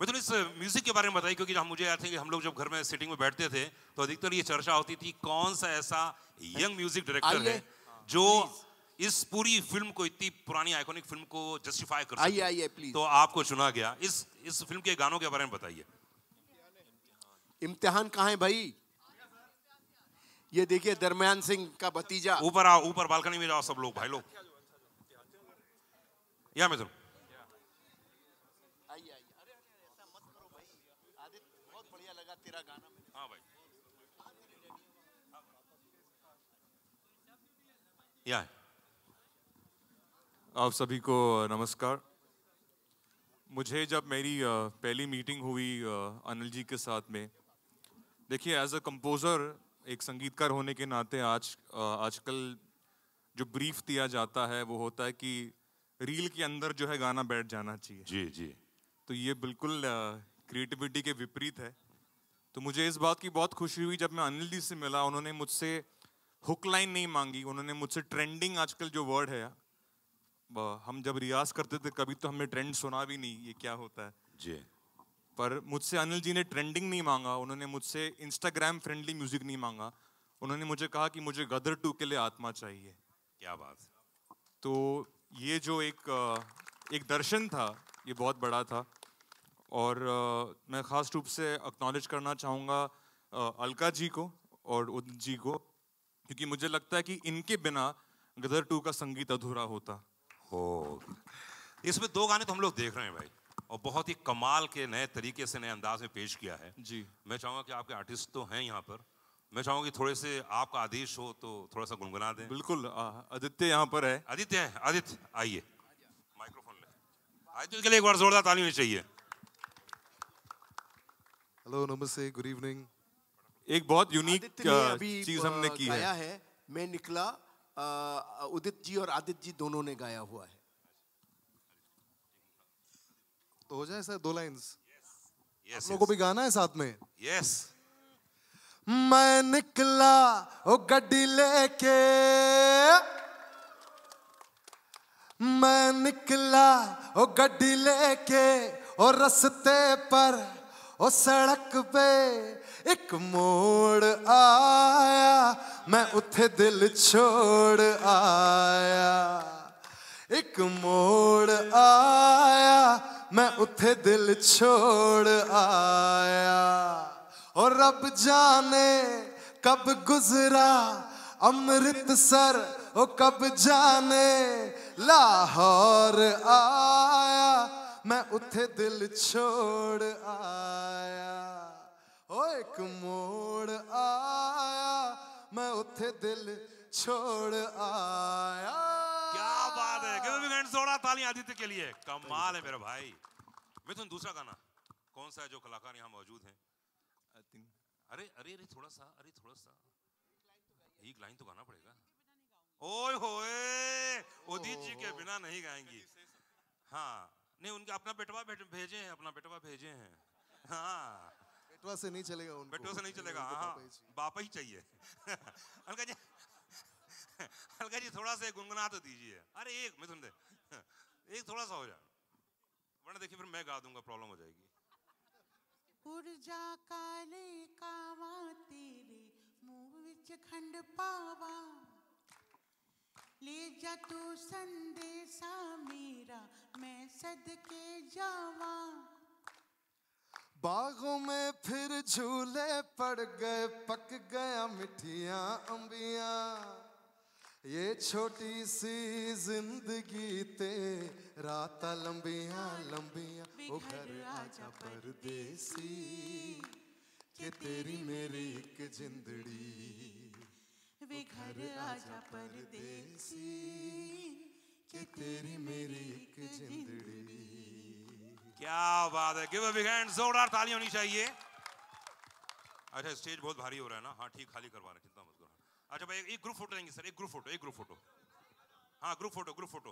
मिथुन इस म्यूजिक के बारे में बताइए क्योंकि हम मुझे आई थिंक हम लोग जब घर में सिटिंग में बैठते थे तो अधिकतर ये चर्चा होती थी कौन सा ऐसा यंग म्यूजिक डायरेक्टर है जो इस पूरी फिल्म को इतनी पुरानी आइकॉनिक फिल्म को जस्टिफाई कर आइए आइए प्लीज तो आपको चुना गया इस इस फिल्म के गानों के बारे में बताइए इम्तिहान कहाँ है भाई ये देखिए दरम्यान सिंह का भतीजा ऊपर आओ ऊपर बालकनी में जाओ सब लोग भाई लोग या मित्र हाँ या आप सभी को नमस्कार मुझे जब मेरी पहली मीटिंग हुई अनिल जी के साथ में देखिए एज अ कंपोज़र एक संगीतकार होने के नाते आज आजकल जो ब्रीफ दिया जाता है वो होता है कि रील के अंदर जो है गाना बैठ जाना चाहिए जी जी तो ये बिल्कुल क्रिएटिविटी के विपरीत है तो मुझे इस बात की बहुत खुशी हुई जब मैं अनिल जी से मिला उन्होंने मुझसे हुक लाइन नहीं मांगी उन्होंने मुझसे ट्रेंडिंग आजकल जो वर्ड है हम जब रियाज करते थे कभी तो हमें ट्रेंड सुना भी नहीं ये क्या होता है जी पर मुझसे अनिल जी ने ट्रेंडिंग नहीं मांगा उन्होंने मुझसे इंस्टाग्राम फ्रेंडली म्यूजिक नहीं मांगा उन्होंने मुझे कहा कि मुझे गदर टू के लिए आत्मा चाहिए क्या बात तो ये जो एक एक दर्शन था ये बहुत बड़ा था और आ, मैं ख़ास रूप से अक्नॉलेज करना चाहूँगा अलका जी को और उद जी को क्योंकि मुझे लगता है कि इनके बिना गदर टू का संगीत अधूरा होता हो इसमें दो गाने तो हम लोग देख रहे हैं भाई और बहुत ही कमाल के नए तरीके से नए अंदाज में पेश किया है जी मैं चाहूंगा कि आपके आर्टिस्ट तो हैं यहाँ पर मैं चाहूंगा कि थोड़े से आपका आदेश हो तो थोड़ा सा गुनगुना दें बिल्कुल आदित्य यहाँ पर है आदित्य है आदित्य आइए माइक्रोफोन ले आदित्य के लिए एक बार जोरदार ताली होनी चाहिए हेलो नमस्ते गुड इवनिंग एक बहुत यूनिक चीज हमने की है मैं निकला उदित जी और आदित्य जी दोनों ने गाया हुआ है तो हो जाए सर दो लाइंस yes, लोगों को भी गाना है साथ में यस yes. मैं निकला ओ गड्डी लेके मैं निकला ओ गड्डी लेके और रस्ते पर ओ सड़क पे एक मोड़ आया मैं उठे दिल छोड़ आया एक मोड़ आया मैं उथे दिल छोड़ आया और रब जाने कब गुजरा अमृतसर ओ कब जाने लाहौर आया मैं उथे दिल छोड़ आया ओ एक मोड़ आया मैं उथे दिल छोड़ आया बात है कितने हिम सोड़ा थोड़ा ताली आदित्य के लिए कमाल है मेरा भाई मिथुन दूसरा गाना कौन सा है जो कलाकार यहाँ मौजूद हैं अरे अरे अरे थोड़ा सा अरे थोड़ा सा एक लाइन तो गाना पड़ेगा ओए होए उदित जी के बिना नहीं गाएंगी हाँ नहीं उनके अपना बेटवा भेजे हैं अपना बेटवा भेजे हैं हाँ बेटवा से नहीं चलेगा उनको बेटवा से नहीं चलेगा हाँ बापा ही चाहिए अनका जी अलका जी थोड़ा सा गुनगुना तो दीजिए अरे एक मैं दे एक थोड़ा सा हो जाए वरना देखिए फिर मैं गा दूंगा प्रॉब्लम हो जाएगी ऊर्जा काले कावा तेरे मुंह विच खंड पावा ले जा तू संदेशा मेरा मैं सदके जावा बागों में फिर झूले पड़ गए पक गया मिठिया अंबिया ये छोटी सी जिंदगी ते रात लंबिया लंबिया वो घर आजा परदेसी के तेरी मेरी एक जिंदड़ी वे घर आजा परदेसी के तेरी मेरी एक जिंदड़ी क्या बात है गिव अ बिग हैंड जोरदार ताली होनी चाहिए अच्छा स्टेज बहुत भारी हो रहा है ना हाँ ठीक खाली करवा रहे अच्छा भाई एक ग्रुप फोटो लेंगे सर एक ग्रुप फोटो एक ग्रुप फोटो हाँ ग्रुप फोटो ग्रुप फोटो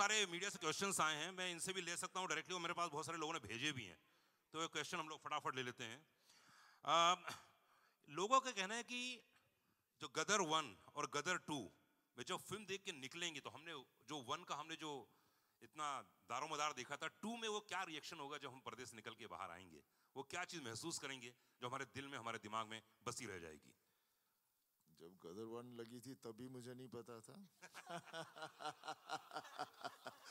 सारे मीडिया से क्वेश्चन आए हैं मैं इनसे भी ले सकता हूँ डायरेक्टली और मेरे पास बहुत सारे लोगों ने भेजे भी हैं तो ये क्वेश्चन हम लोग फटाफट ले लेते हैं आ, लोगों का कहना है कि जो गदर वन और गदर टू में जो फिल्म देख के निकलेंगी तो हमने जो वन का हमने जो इतना दारोमदार देखा था टू में वो क्या रिएक्शन होगा जब हम प्रदेश निकल के बाहर आएंगे वो क्या चीज़ महसूस करेंगे जो हमारे दिल में हमारे दिमाग में बसी रह जाएगी जब गदर वन लगी थी तभी मुझे नहीं पता था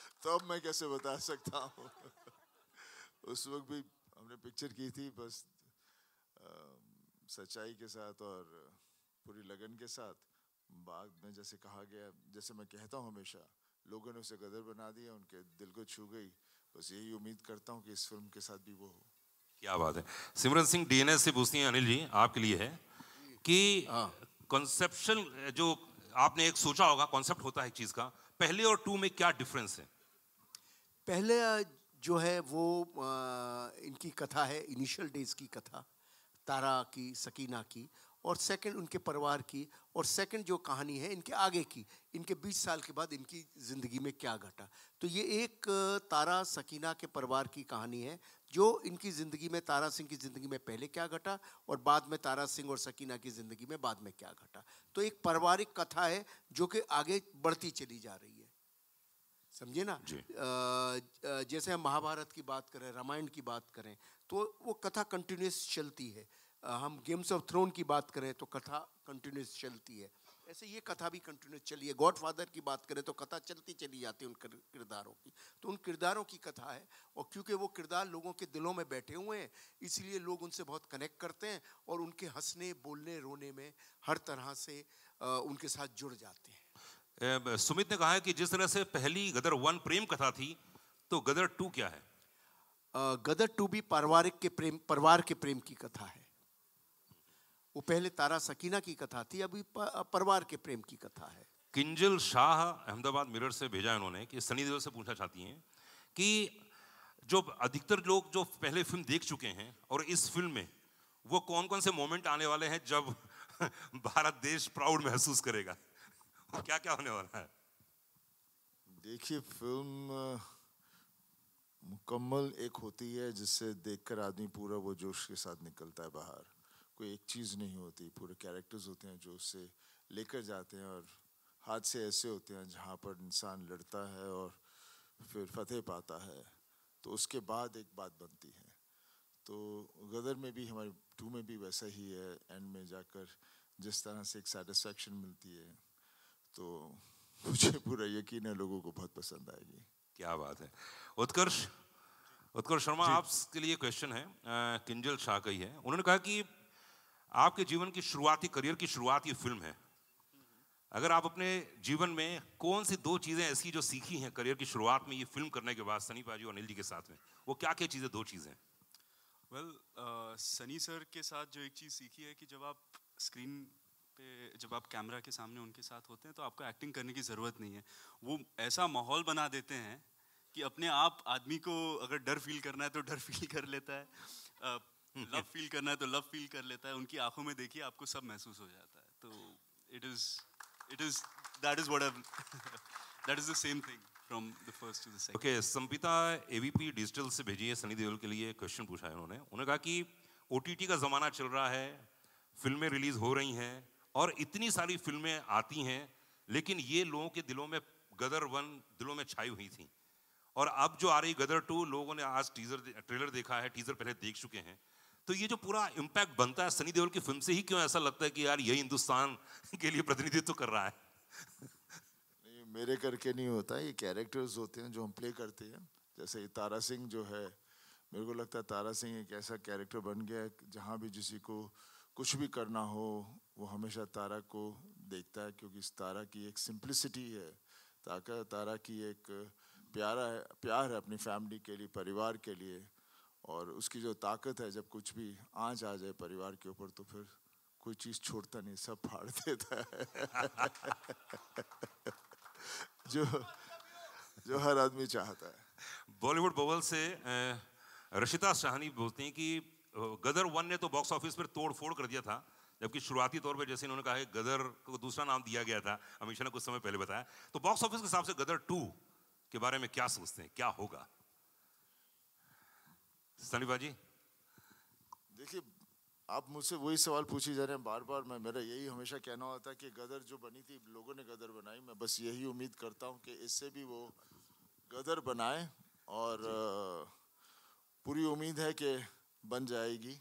तब मैं कैसे बता सकता हूँ उस वक्त भी हमने पिक्चर की थी बस सच्चाई के साथ और पूरी लगन के साथ बाद में जैसे कहा गया जैसे मैं कहता हूँ हमेशा लोगों ने उसे गदर बना दिया उनके दिल को छू गई बस यही उम्मीद करता हूँ कि इस फिल्म के साथ भी वो हो क्या बात है सिमरन सिंह डीएनएस से पूछती हैं अनिल जी आपके लिए है कि हाँ। कॉन्सेप्शन जो आपने एक सोचा होगा कॉन्सेप्ट होता है एक चीज़ का पहले और टू में क्या डिफरेंस है पहले जो है वो इनकी कथा है इनिशियल डेज की कथा तारा की सकीना की और सेकंड उनके परिवार की और सेकंड जो कहानी है इनके आगे की इनके 20 साल के बाद इनकी ज़िंदगी में क्या घटा तो ये एक तारा सकीना के परिवार की कहानी है जो इनकी ज़िंदगी में तारा सिंह की ज़िंदगी में पहले क्या घटा और बाद में तारा सिंह और सकीना की ज़िंदगी में बाद में क्या घटा तो एक पारिवारिक कथा है जो कि आगे बढ़ती चली जा रही है समझे ना जैसे हम महाभारत की बात करें रामायण की बात करें तो वो कथा कंटिन्यूस चलती है हम गेम्स ऑफ थ्रोन की बात करें तो कथा कंटिन्यूस चलती है ऐसे ये कथा भी कंटिन्यू चली है गॉड फादर की बात करें तो कथा चलती चली जाती है उन किरदारों की तो उन किरदारों की कथा है और क्योंकि वो किरदार लोगों के दिलों में बैठे हुए हैं इसलिए लोग उनसे बहुत कनेक्ट करते हैं और उनके हंसने बोलने रोने में हर तरह से उनके साथ जुड़ जाते हैं सुमित ने कहा है कि जिस तरह से पहली गदर वन प्रेम कथा थी तो गदर टू क्या है गदर टू भी पारिवारिक के प्रेम परिवार के प्रेम की कथा है वो पहले तारा सकीना की कथा थी अभी परिवार के प्रेम की कथा है किंजल शाह अहमदाबाद मिरर से भेजा है उन्होंने कि सनी देओल से पूछना चाहती हैं कि जो अधिकतर लोग जो पहले फिल्म देख चुके हैं और इस फिल्म में वो कौन कौन से मोमेंट आने वाले हैं जब भारत देश प्राउड महसूस करेगा क्या क्या होने वाला है देखिए फिल्म मुकम्मल एक होती है जिससे देखकर आदमी पूरा वो जोश के साथ निकलता है बाहर कोई एक चीज़ नहीं होती पूरे कैरेक्टर्स होते हैं जो उससे लेकर जाते हैं और हादसे ऐसे होते हैं जहाँ पर इंसान लड़ता है और फिर फतेह पाता है तो उसके बाद एक बात बनती है तो गदर में भी हमारे टू में भी वैसा ही है एंड में जाकर जिस तरह से एक सेटिस्फेक्शन मिलती है तो मुझे पूरा यकीन है लोगों को बहुत पसंद आएगी क्या बात है उत्कर्ष उत्कर्ष शर्मा आपके लिए क्वेश्चन है किंजल शाह का ही है उन्होंने कहा कि आपके जीवन की शुरुआती करियर की शुरुआत ये फिल्म है अगर आप अपने जीवन में कौन सी दो चीज़ें ऐसी जो सीखी हैं करियर की शुरुआत में ये फिल्म करने के बाद सनी पाजी और अनिल जी के साथ में वो क्या क्या चीज़ें दो चीज़ें वेल uh, सनी सर के साथ जो एक चीज़ सीखी है कि जब आप स्क्रीन पे जब आप कैमरा के सामने उनके साथ होते हैं तो आपको एक्टिंग करने की ज़रूरत नहीं है वो ऐसा माहौल बना देते हैं कि अपने आप आदमी को अगर डर फील करना है तो डर फील कर लेता है uh, लव फील करना है तो लव फील कर लेता है उनकी आंखों में देखिए आपको सब महसूस हो जाता है तो it is it is that is what that is the same thing from the first to the second okay Sampita ABP digital से भेजी है सनी देओल के लिए क्वेश्चन पूछा है उन्होंने उन्होंने कहा कि ओटीटी का जमाना चल रहा है फिल्में रिलीज हो रही हैं और इतनी सारी फिल्में आती हैं लेकिन ये लोगों के दिलों में गदर वन दिलों में छाई हुई थी और अब जो आ रही गदर टू लोगों ने आज टीजर ट्रेलर देखा है टीजर पहले देख चुके हैं तो ये जो पूरा इम्पैक्ट बनता है सनी देओल की फिल्म से ही क्यों ऐसा लगता है कि यार यही हिंदुस्तान के लिए प्रतिनिधित्व कर रहा है नहीं मेरे करके नहीं होता ये कैरेक्टर्स होते हैं जो हम प्ले करते हैं जैसे तारा सिंह जो है मेरे को लगता है तारा सिंह एक ऐसा कैरेक्टर बन गया है जहाँ भी जिसी को कुछ भी करना हो वो हमेशा तारा को देखता है क्योंकि इस तारा की एक सिंप्लिसिटी है ताका तारा की एक प्यारा है प्यार है अपनी फैमिली के लिए परिवार के लिए और उसकी जो ताकत है जब कुछ भी आँच आ जाए परिवार के ऊपर तो फिर कोई चीज़ छोड़ता नहीं सब फाड़ देता है जो जो हर आदमी चाहता है बॉलीवुड बबल से रशिता शाहनी बोलती हैं कि गदर वन ने तो बॉक्स ऑफिस पर तोड़ फोड़ कर दिया था जबकि शुरुआती तौर पर जैसे इन्होंने कहा गदर को दूसरा नाम दिया गया था हमेशा ने कुछ समय पहले बताया तो बॉक्स ऑफिस के हिसाब से गदर टू के बारे में क्या सोचते हैं क्या होगा सनी भाजी देखिए आप मुझसे वही सवाल पूछे जा रहे हैं बार बार मैं मेरा यही हमेशा कहना होता है कि गदर जो बनी थी लोगों ने गदर बनाई मैं बस यही उम्मीद करता हूँ कि इससे भी वो गदर बनाए और पूरी उम्मीद है कि बन जाएगी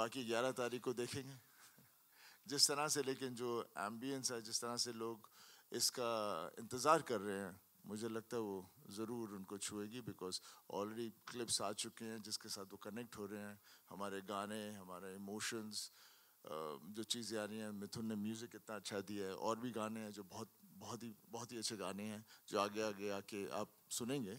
बाकी ग्यारह तारीख को देखेंगे जिस तरह से लेकिन जो एम्बियंस है जिस तरह से लोग इसका इंतज़ार कर रहे हैं मुझे लगता है वो ज़रूर उनको छुएगी बिकॉज ऑलरेडी क्लिप्स आ चुके हैं जिसके साथ वो कनेक्ट हो रहे हैं हमारे गाने हमारे इमोशंस जो चीज़ें आ रही हैं मिथुन ने म्यूज़िक इतना अच्छा दिया है और भी गाने हैं जो बहुत बहुत ही बहुत ही अच्छे गाने हैं जो आगे आगे आके आप सुनेंगे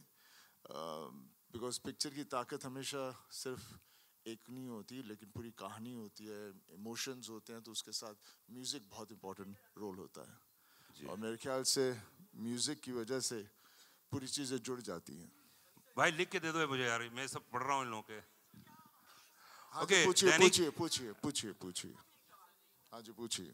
बिकॉज पिक्चर की ताकत हमेशा सिर्फ एक नहीं होती लेकिन पूरी कहानी होती है इमोशंस होते हैं तो उसके साथ म्यूज़िक बहुत इम्पोर्टेंट रोल होता है और मेरे ख्याल से म्यूजिक की वजह से पूरी चीजें जुड़ जाती हैं भाई लिख के दे दो मुझे यार मैं सब पढ़ रहा हूँ इन लोगों के ओके हाँ पूछिए पूछिए पूछिए पूछिए पूछिए हाँ जी पूछिए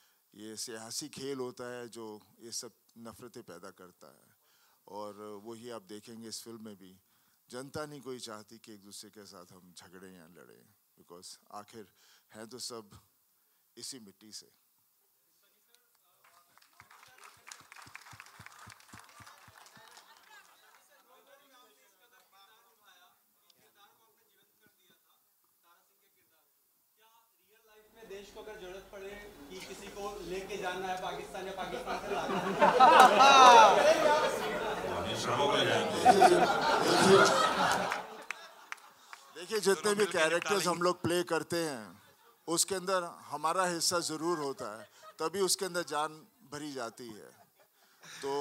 ये सियासी खेल होता है जो ये सब नफ़रतें पैदा करता है और वही आप देखेंगे इस फिल्म में भी जनता नहीं कोई चाहती कि एक दूसरे के साथ हम झगड़ें या लड़ें बिकॉज आखिर हैं तो सब इसी मिट्टी से पड़े कि किसी को लेके जाना है पाकिस्तान या पाकिस्तान से देखिए जितने भी कैरेक्टर्स हम लोग प्ले करते हैं उसके अंदर हमारा हिस्सा ज़रूर होता है तभी उसके अंदर जान भरी जाती है तो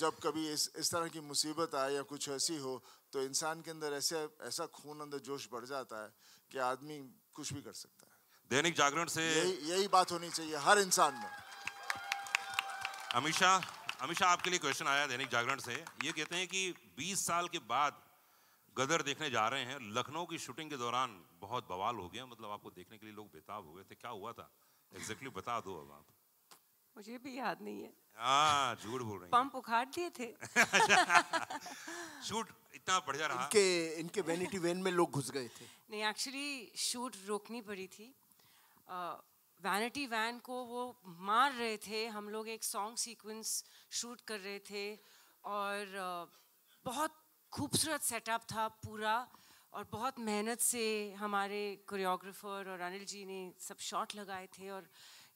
जब कभी इस इस तरह की मुसीबत आए या कुछ ऐसी हो तो इंसान के अंदर ऐसे ऐसा खून अंदर जोश बढ़ जाता है कि आदमी कुछ भी कर सकता है दैनिक जागरण से यही, यही बात होनी चाहिए हर इंसान में अमीशा अमीशा आपके लिए क्वेश्चन आया दैनिक जागरण से ये कहते हैं कि 20 साल के बाद गदर देखने जा रहे हैं लखनऊ की शूटिंग के दौरान बहुत बवाल हो गया मतलब आपको देखने के लिए लोग बेताब हो गए थे क्या हुआ था एग्जैक्टली exactly बता दो अब आप मुझे भी याद नहीं है हाँ, झूठ बोल रहे पंप उखाड़ दिए थे शूट अच्छा। इतना बढ़िया रहा इनके इनके वैनिटी वैन में लोग घुस गए थे नहीं एक्चुअली शूट रोकनी पड़ी थी वैनिटी वैन को वो मार रहे थे हम लोग एक सॉन्ग सीक्वेंस शूट कर रहे थे और बहुत खूबसूरत सेटअप था पूरा और बहुत मेहनत से हमारे कोरियोग्राफर और अनिल जी ने सब शॉट लगाए थे और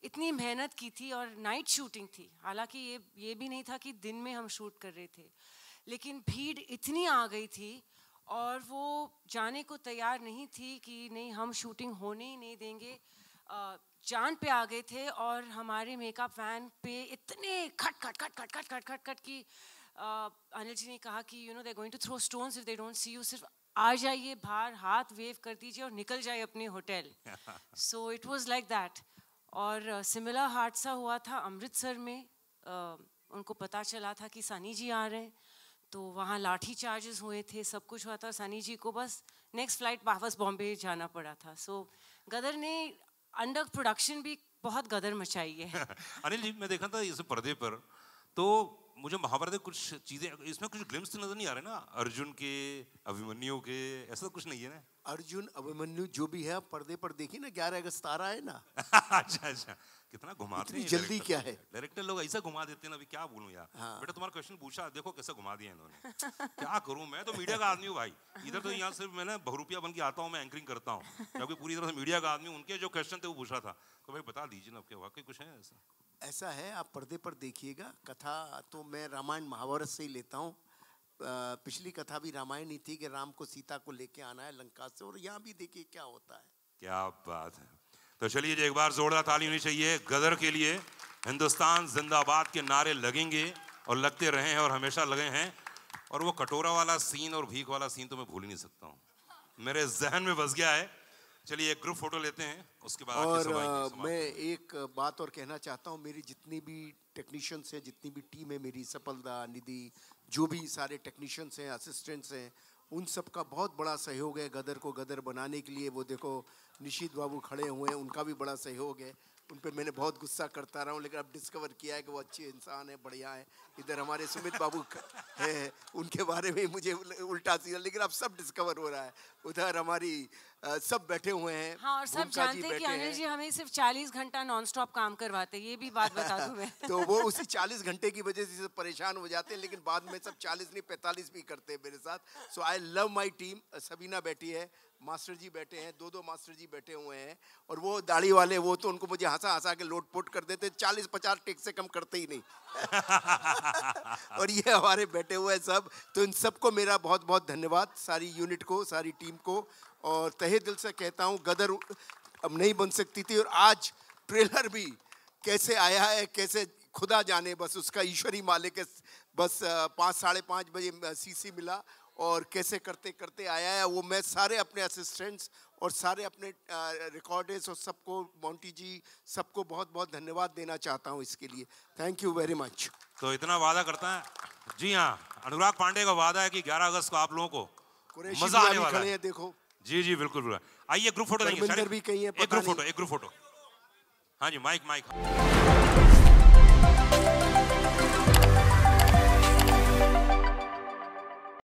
इतनी मेहनत की थी और नाइट शूटिंग थी हालांकि ये ये भी नहीं था कि दिन में हम शूट कर रहे थे लेकिन भीड़ इतनी आ गई थी और वो जाने को तैयार नहीं थी कि नहीं हम शूटिंग होने ही नहीं देंगे चांद पे आ गए थे और हमारे मेकअप वैन पे इतने खट खट खट खट खट खट खट खट की अनिल जी ने कहा कि you know they going to throw stones if they don't see you सिर्फ आ जाइए बाहर हाथ वेव कर दीजिए और निकल जाइए अपने hotel so it was like that और सिमिलर हादसा हुआ था अमृतसर में उनको पता चला था कि सानी जी आ रहे हैं तो वहाँ लाठी चार्जेस हुए थे सब कुछ हुआ था सानी जी को बस नेक्स्ट फ्लाइट वापस बॉम्बे जाना पड़ा था सो so, गदर ने अंडर प्रोडक्शन भी बहुत गदर मचाई है अनिल जी मैं देखा था इस पर्दे पर तो मुझे महाभारत में कुछ चीज़ें इसमें कुछ ग्लिम्स तो नज़र नहीं आ रहे ना अर्जुन के अभिमन्यु के ऐसा तो कुछ नहीं है ना अर्जुन अभिमन्यु जो भी है पर्दे पर देखिए ना ग्यारह अगस्त आ रहा है ना अच्छा अच्छा कितना घुमा इतनी जल्दी क्या है डायरेक्टर लोग ऐसा घुमा देते हैं ना अभी क्या बोलूँ यार हाँ। बेटा तुम्हारा क्वेश्चन पूछा देखो कैसे घुमा दिया इन्होंने क्या करूं मैं तो मीडिया का आदमी हूँ भाई इधर तो यहाँ सिर्फ मैं ना बन के आता हूँ मैं एंकरिंग करता हूँ क्योंकि पूरी तरह से मीडिया का आदमी उनके जो क्वेश्चन थे वो पूछा था तो भाई बता दीजिए ना आपके वाकई कुछ है ऐसा ऐसा है आप पर्दे पर देखिएगा कथा तो मैं रामायण महाभारत से ही लेता हूँ पिछली कथा भी रामायण ही थी कि राम को सीता को लेके आना है लंका से और यहाँ भी देखिए क्या होता है क्या बात है तो चलिए एक बार जोरदार ताली होनी चाहिए गदर के लिए हिंदुस्तान जिंदाबाद के नारे लगेंगे और लगते रहे हैं और हमेशा लगे हैं और वो कटोरा वाला सीन और भीख वाला सीन तो मैं भूल ही नहीं सकता हूँ मेरे जहन में बस गया है चलिए एक ग्रुप फोटो लेते हैं उसके बाद और मैं एक बात और कहना चाहता हूँ मेरी जितनी भी टेक्नीशियंस हैं जितनी भी टीम है मेरी सफलदा निधि जो भी सारे टेक्नीशियंस हैं असिस्टेंट्स हैं उन सब का बहुत बड़ा सहयोग है गदर को गदर बनाने के लिए वो देखो निशीत बाबू खड़े हुए हैं उनका भी बड़ा सहयोग है उन पर मैंने बहुत गुस्सा करता रहा हूँ लेकिन अब डिस्कवर किया है कि वो अच्छे इंसान है बढ़िया है इधर हमारे सुमित बाबू है उनके बारे में मुझे उल्टा सीधा लेकिन अब सब डिस्कवर हो रहा है उधर हमारी आ, सब बैठे हुए हैं हाँ और सब जानते हैं कि अनिल जी हमें सिर्फ 40 घंटा नॉनस्टॉप काम करवाते ये भी बात बता दूं मैं तो वो उसी 40 घंटे की वजह से परेशान हो जाते हैं लेकिन बाद में सब 40 नहीं 45 भी करते हैं मेरे साथ so I love my team Sabina बैठी है मास्टर जी बैठे हैं दो दो मास्टर जी बैठे हुए हैं और वो दाढ़ी वाले वो तो उनको मुझे हंसा हंसा के लोट पोट कर देते चालीस पचास टेक से कम करते ही नहीं और ये हमारे बैठे हुए हैं सब तो इन सबको मेरा बहुत बहुत धन्यवाद सारी यूनिट को सारी टीम को और तहे दिल से कहता हूँ गदर अब नहीं बन सकती थी और आज ट्रेलर भी कैसे आया है कैसे खुदा जाने बस उसका ईश्वरी मालिक बस पाँच साढ़े पाँच बजे सीसी मिला और कैसे करते करते आया है वो मैं सारे अपने असिस्टेंट्स और सारे अपने रिकॉर्डर्स और सबको मोंटी जी सबको बहुत बहुत धन्यवाद देना चाहता हूँ इसके लिए थैंक यू वेरी मच तो इतना वादा करता है जी हाँ अनुराग पांडे का वादा है कि 11 अगस्त को आप लोगों को मजा आने वाला है देखो जी जी बिल्कुल बिल्कुल आइए ग्रुप फोटो देखिए भी कहीं है एक ग्रुप फोटो एक ग्रुप फोटो हाँ जी माइक माइक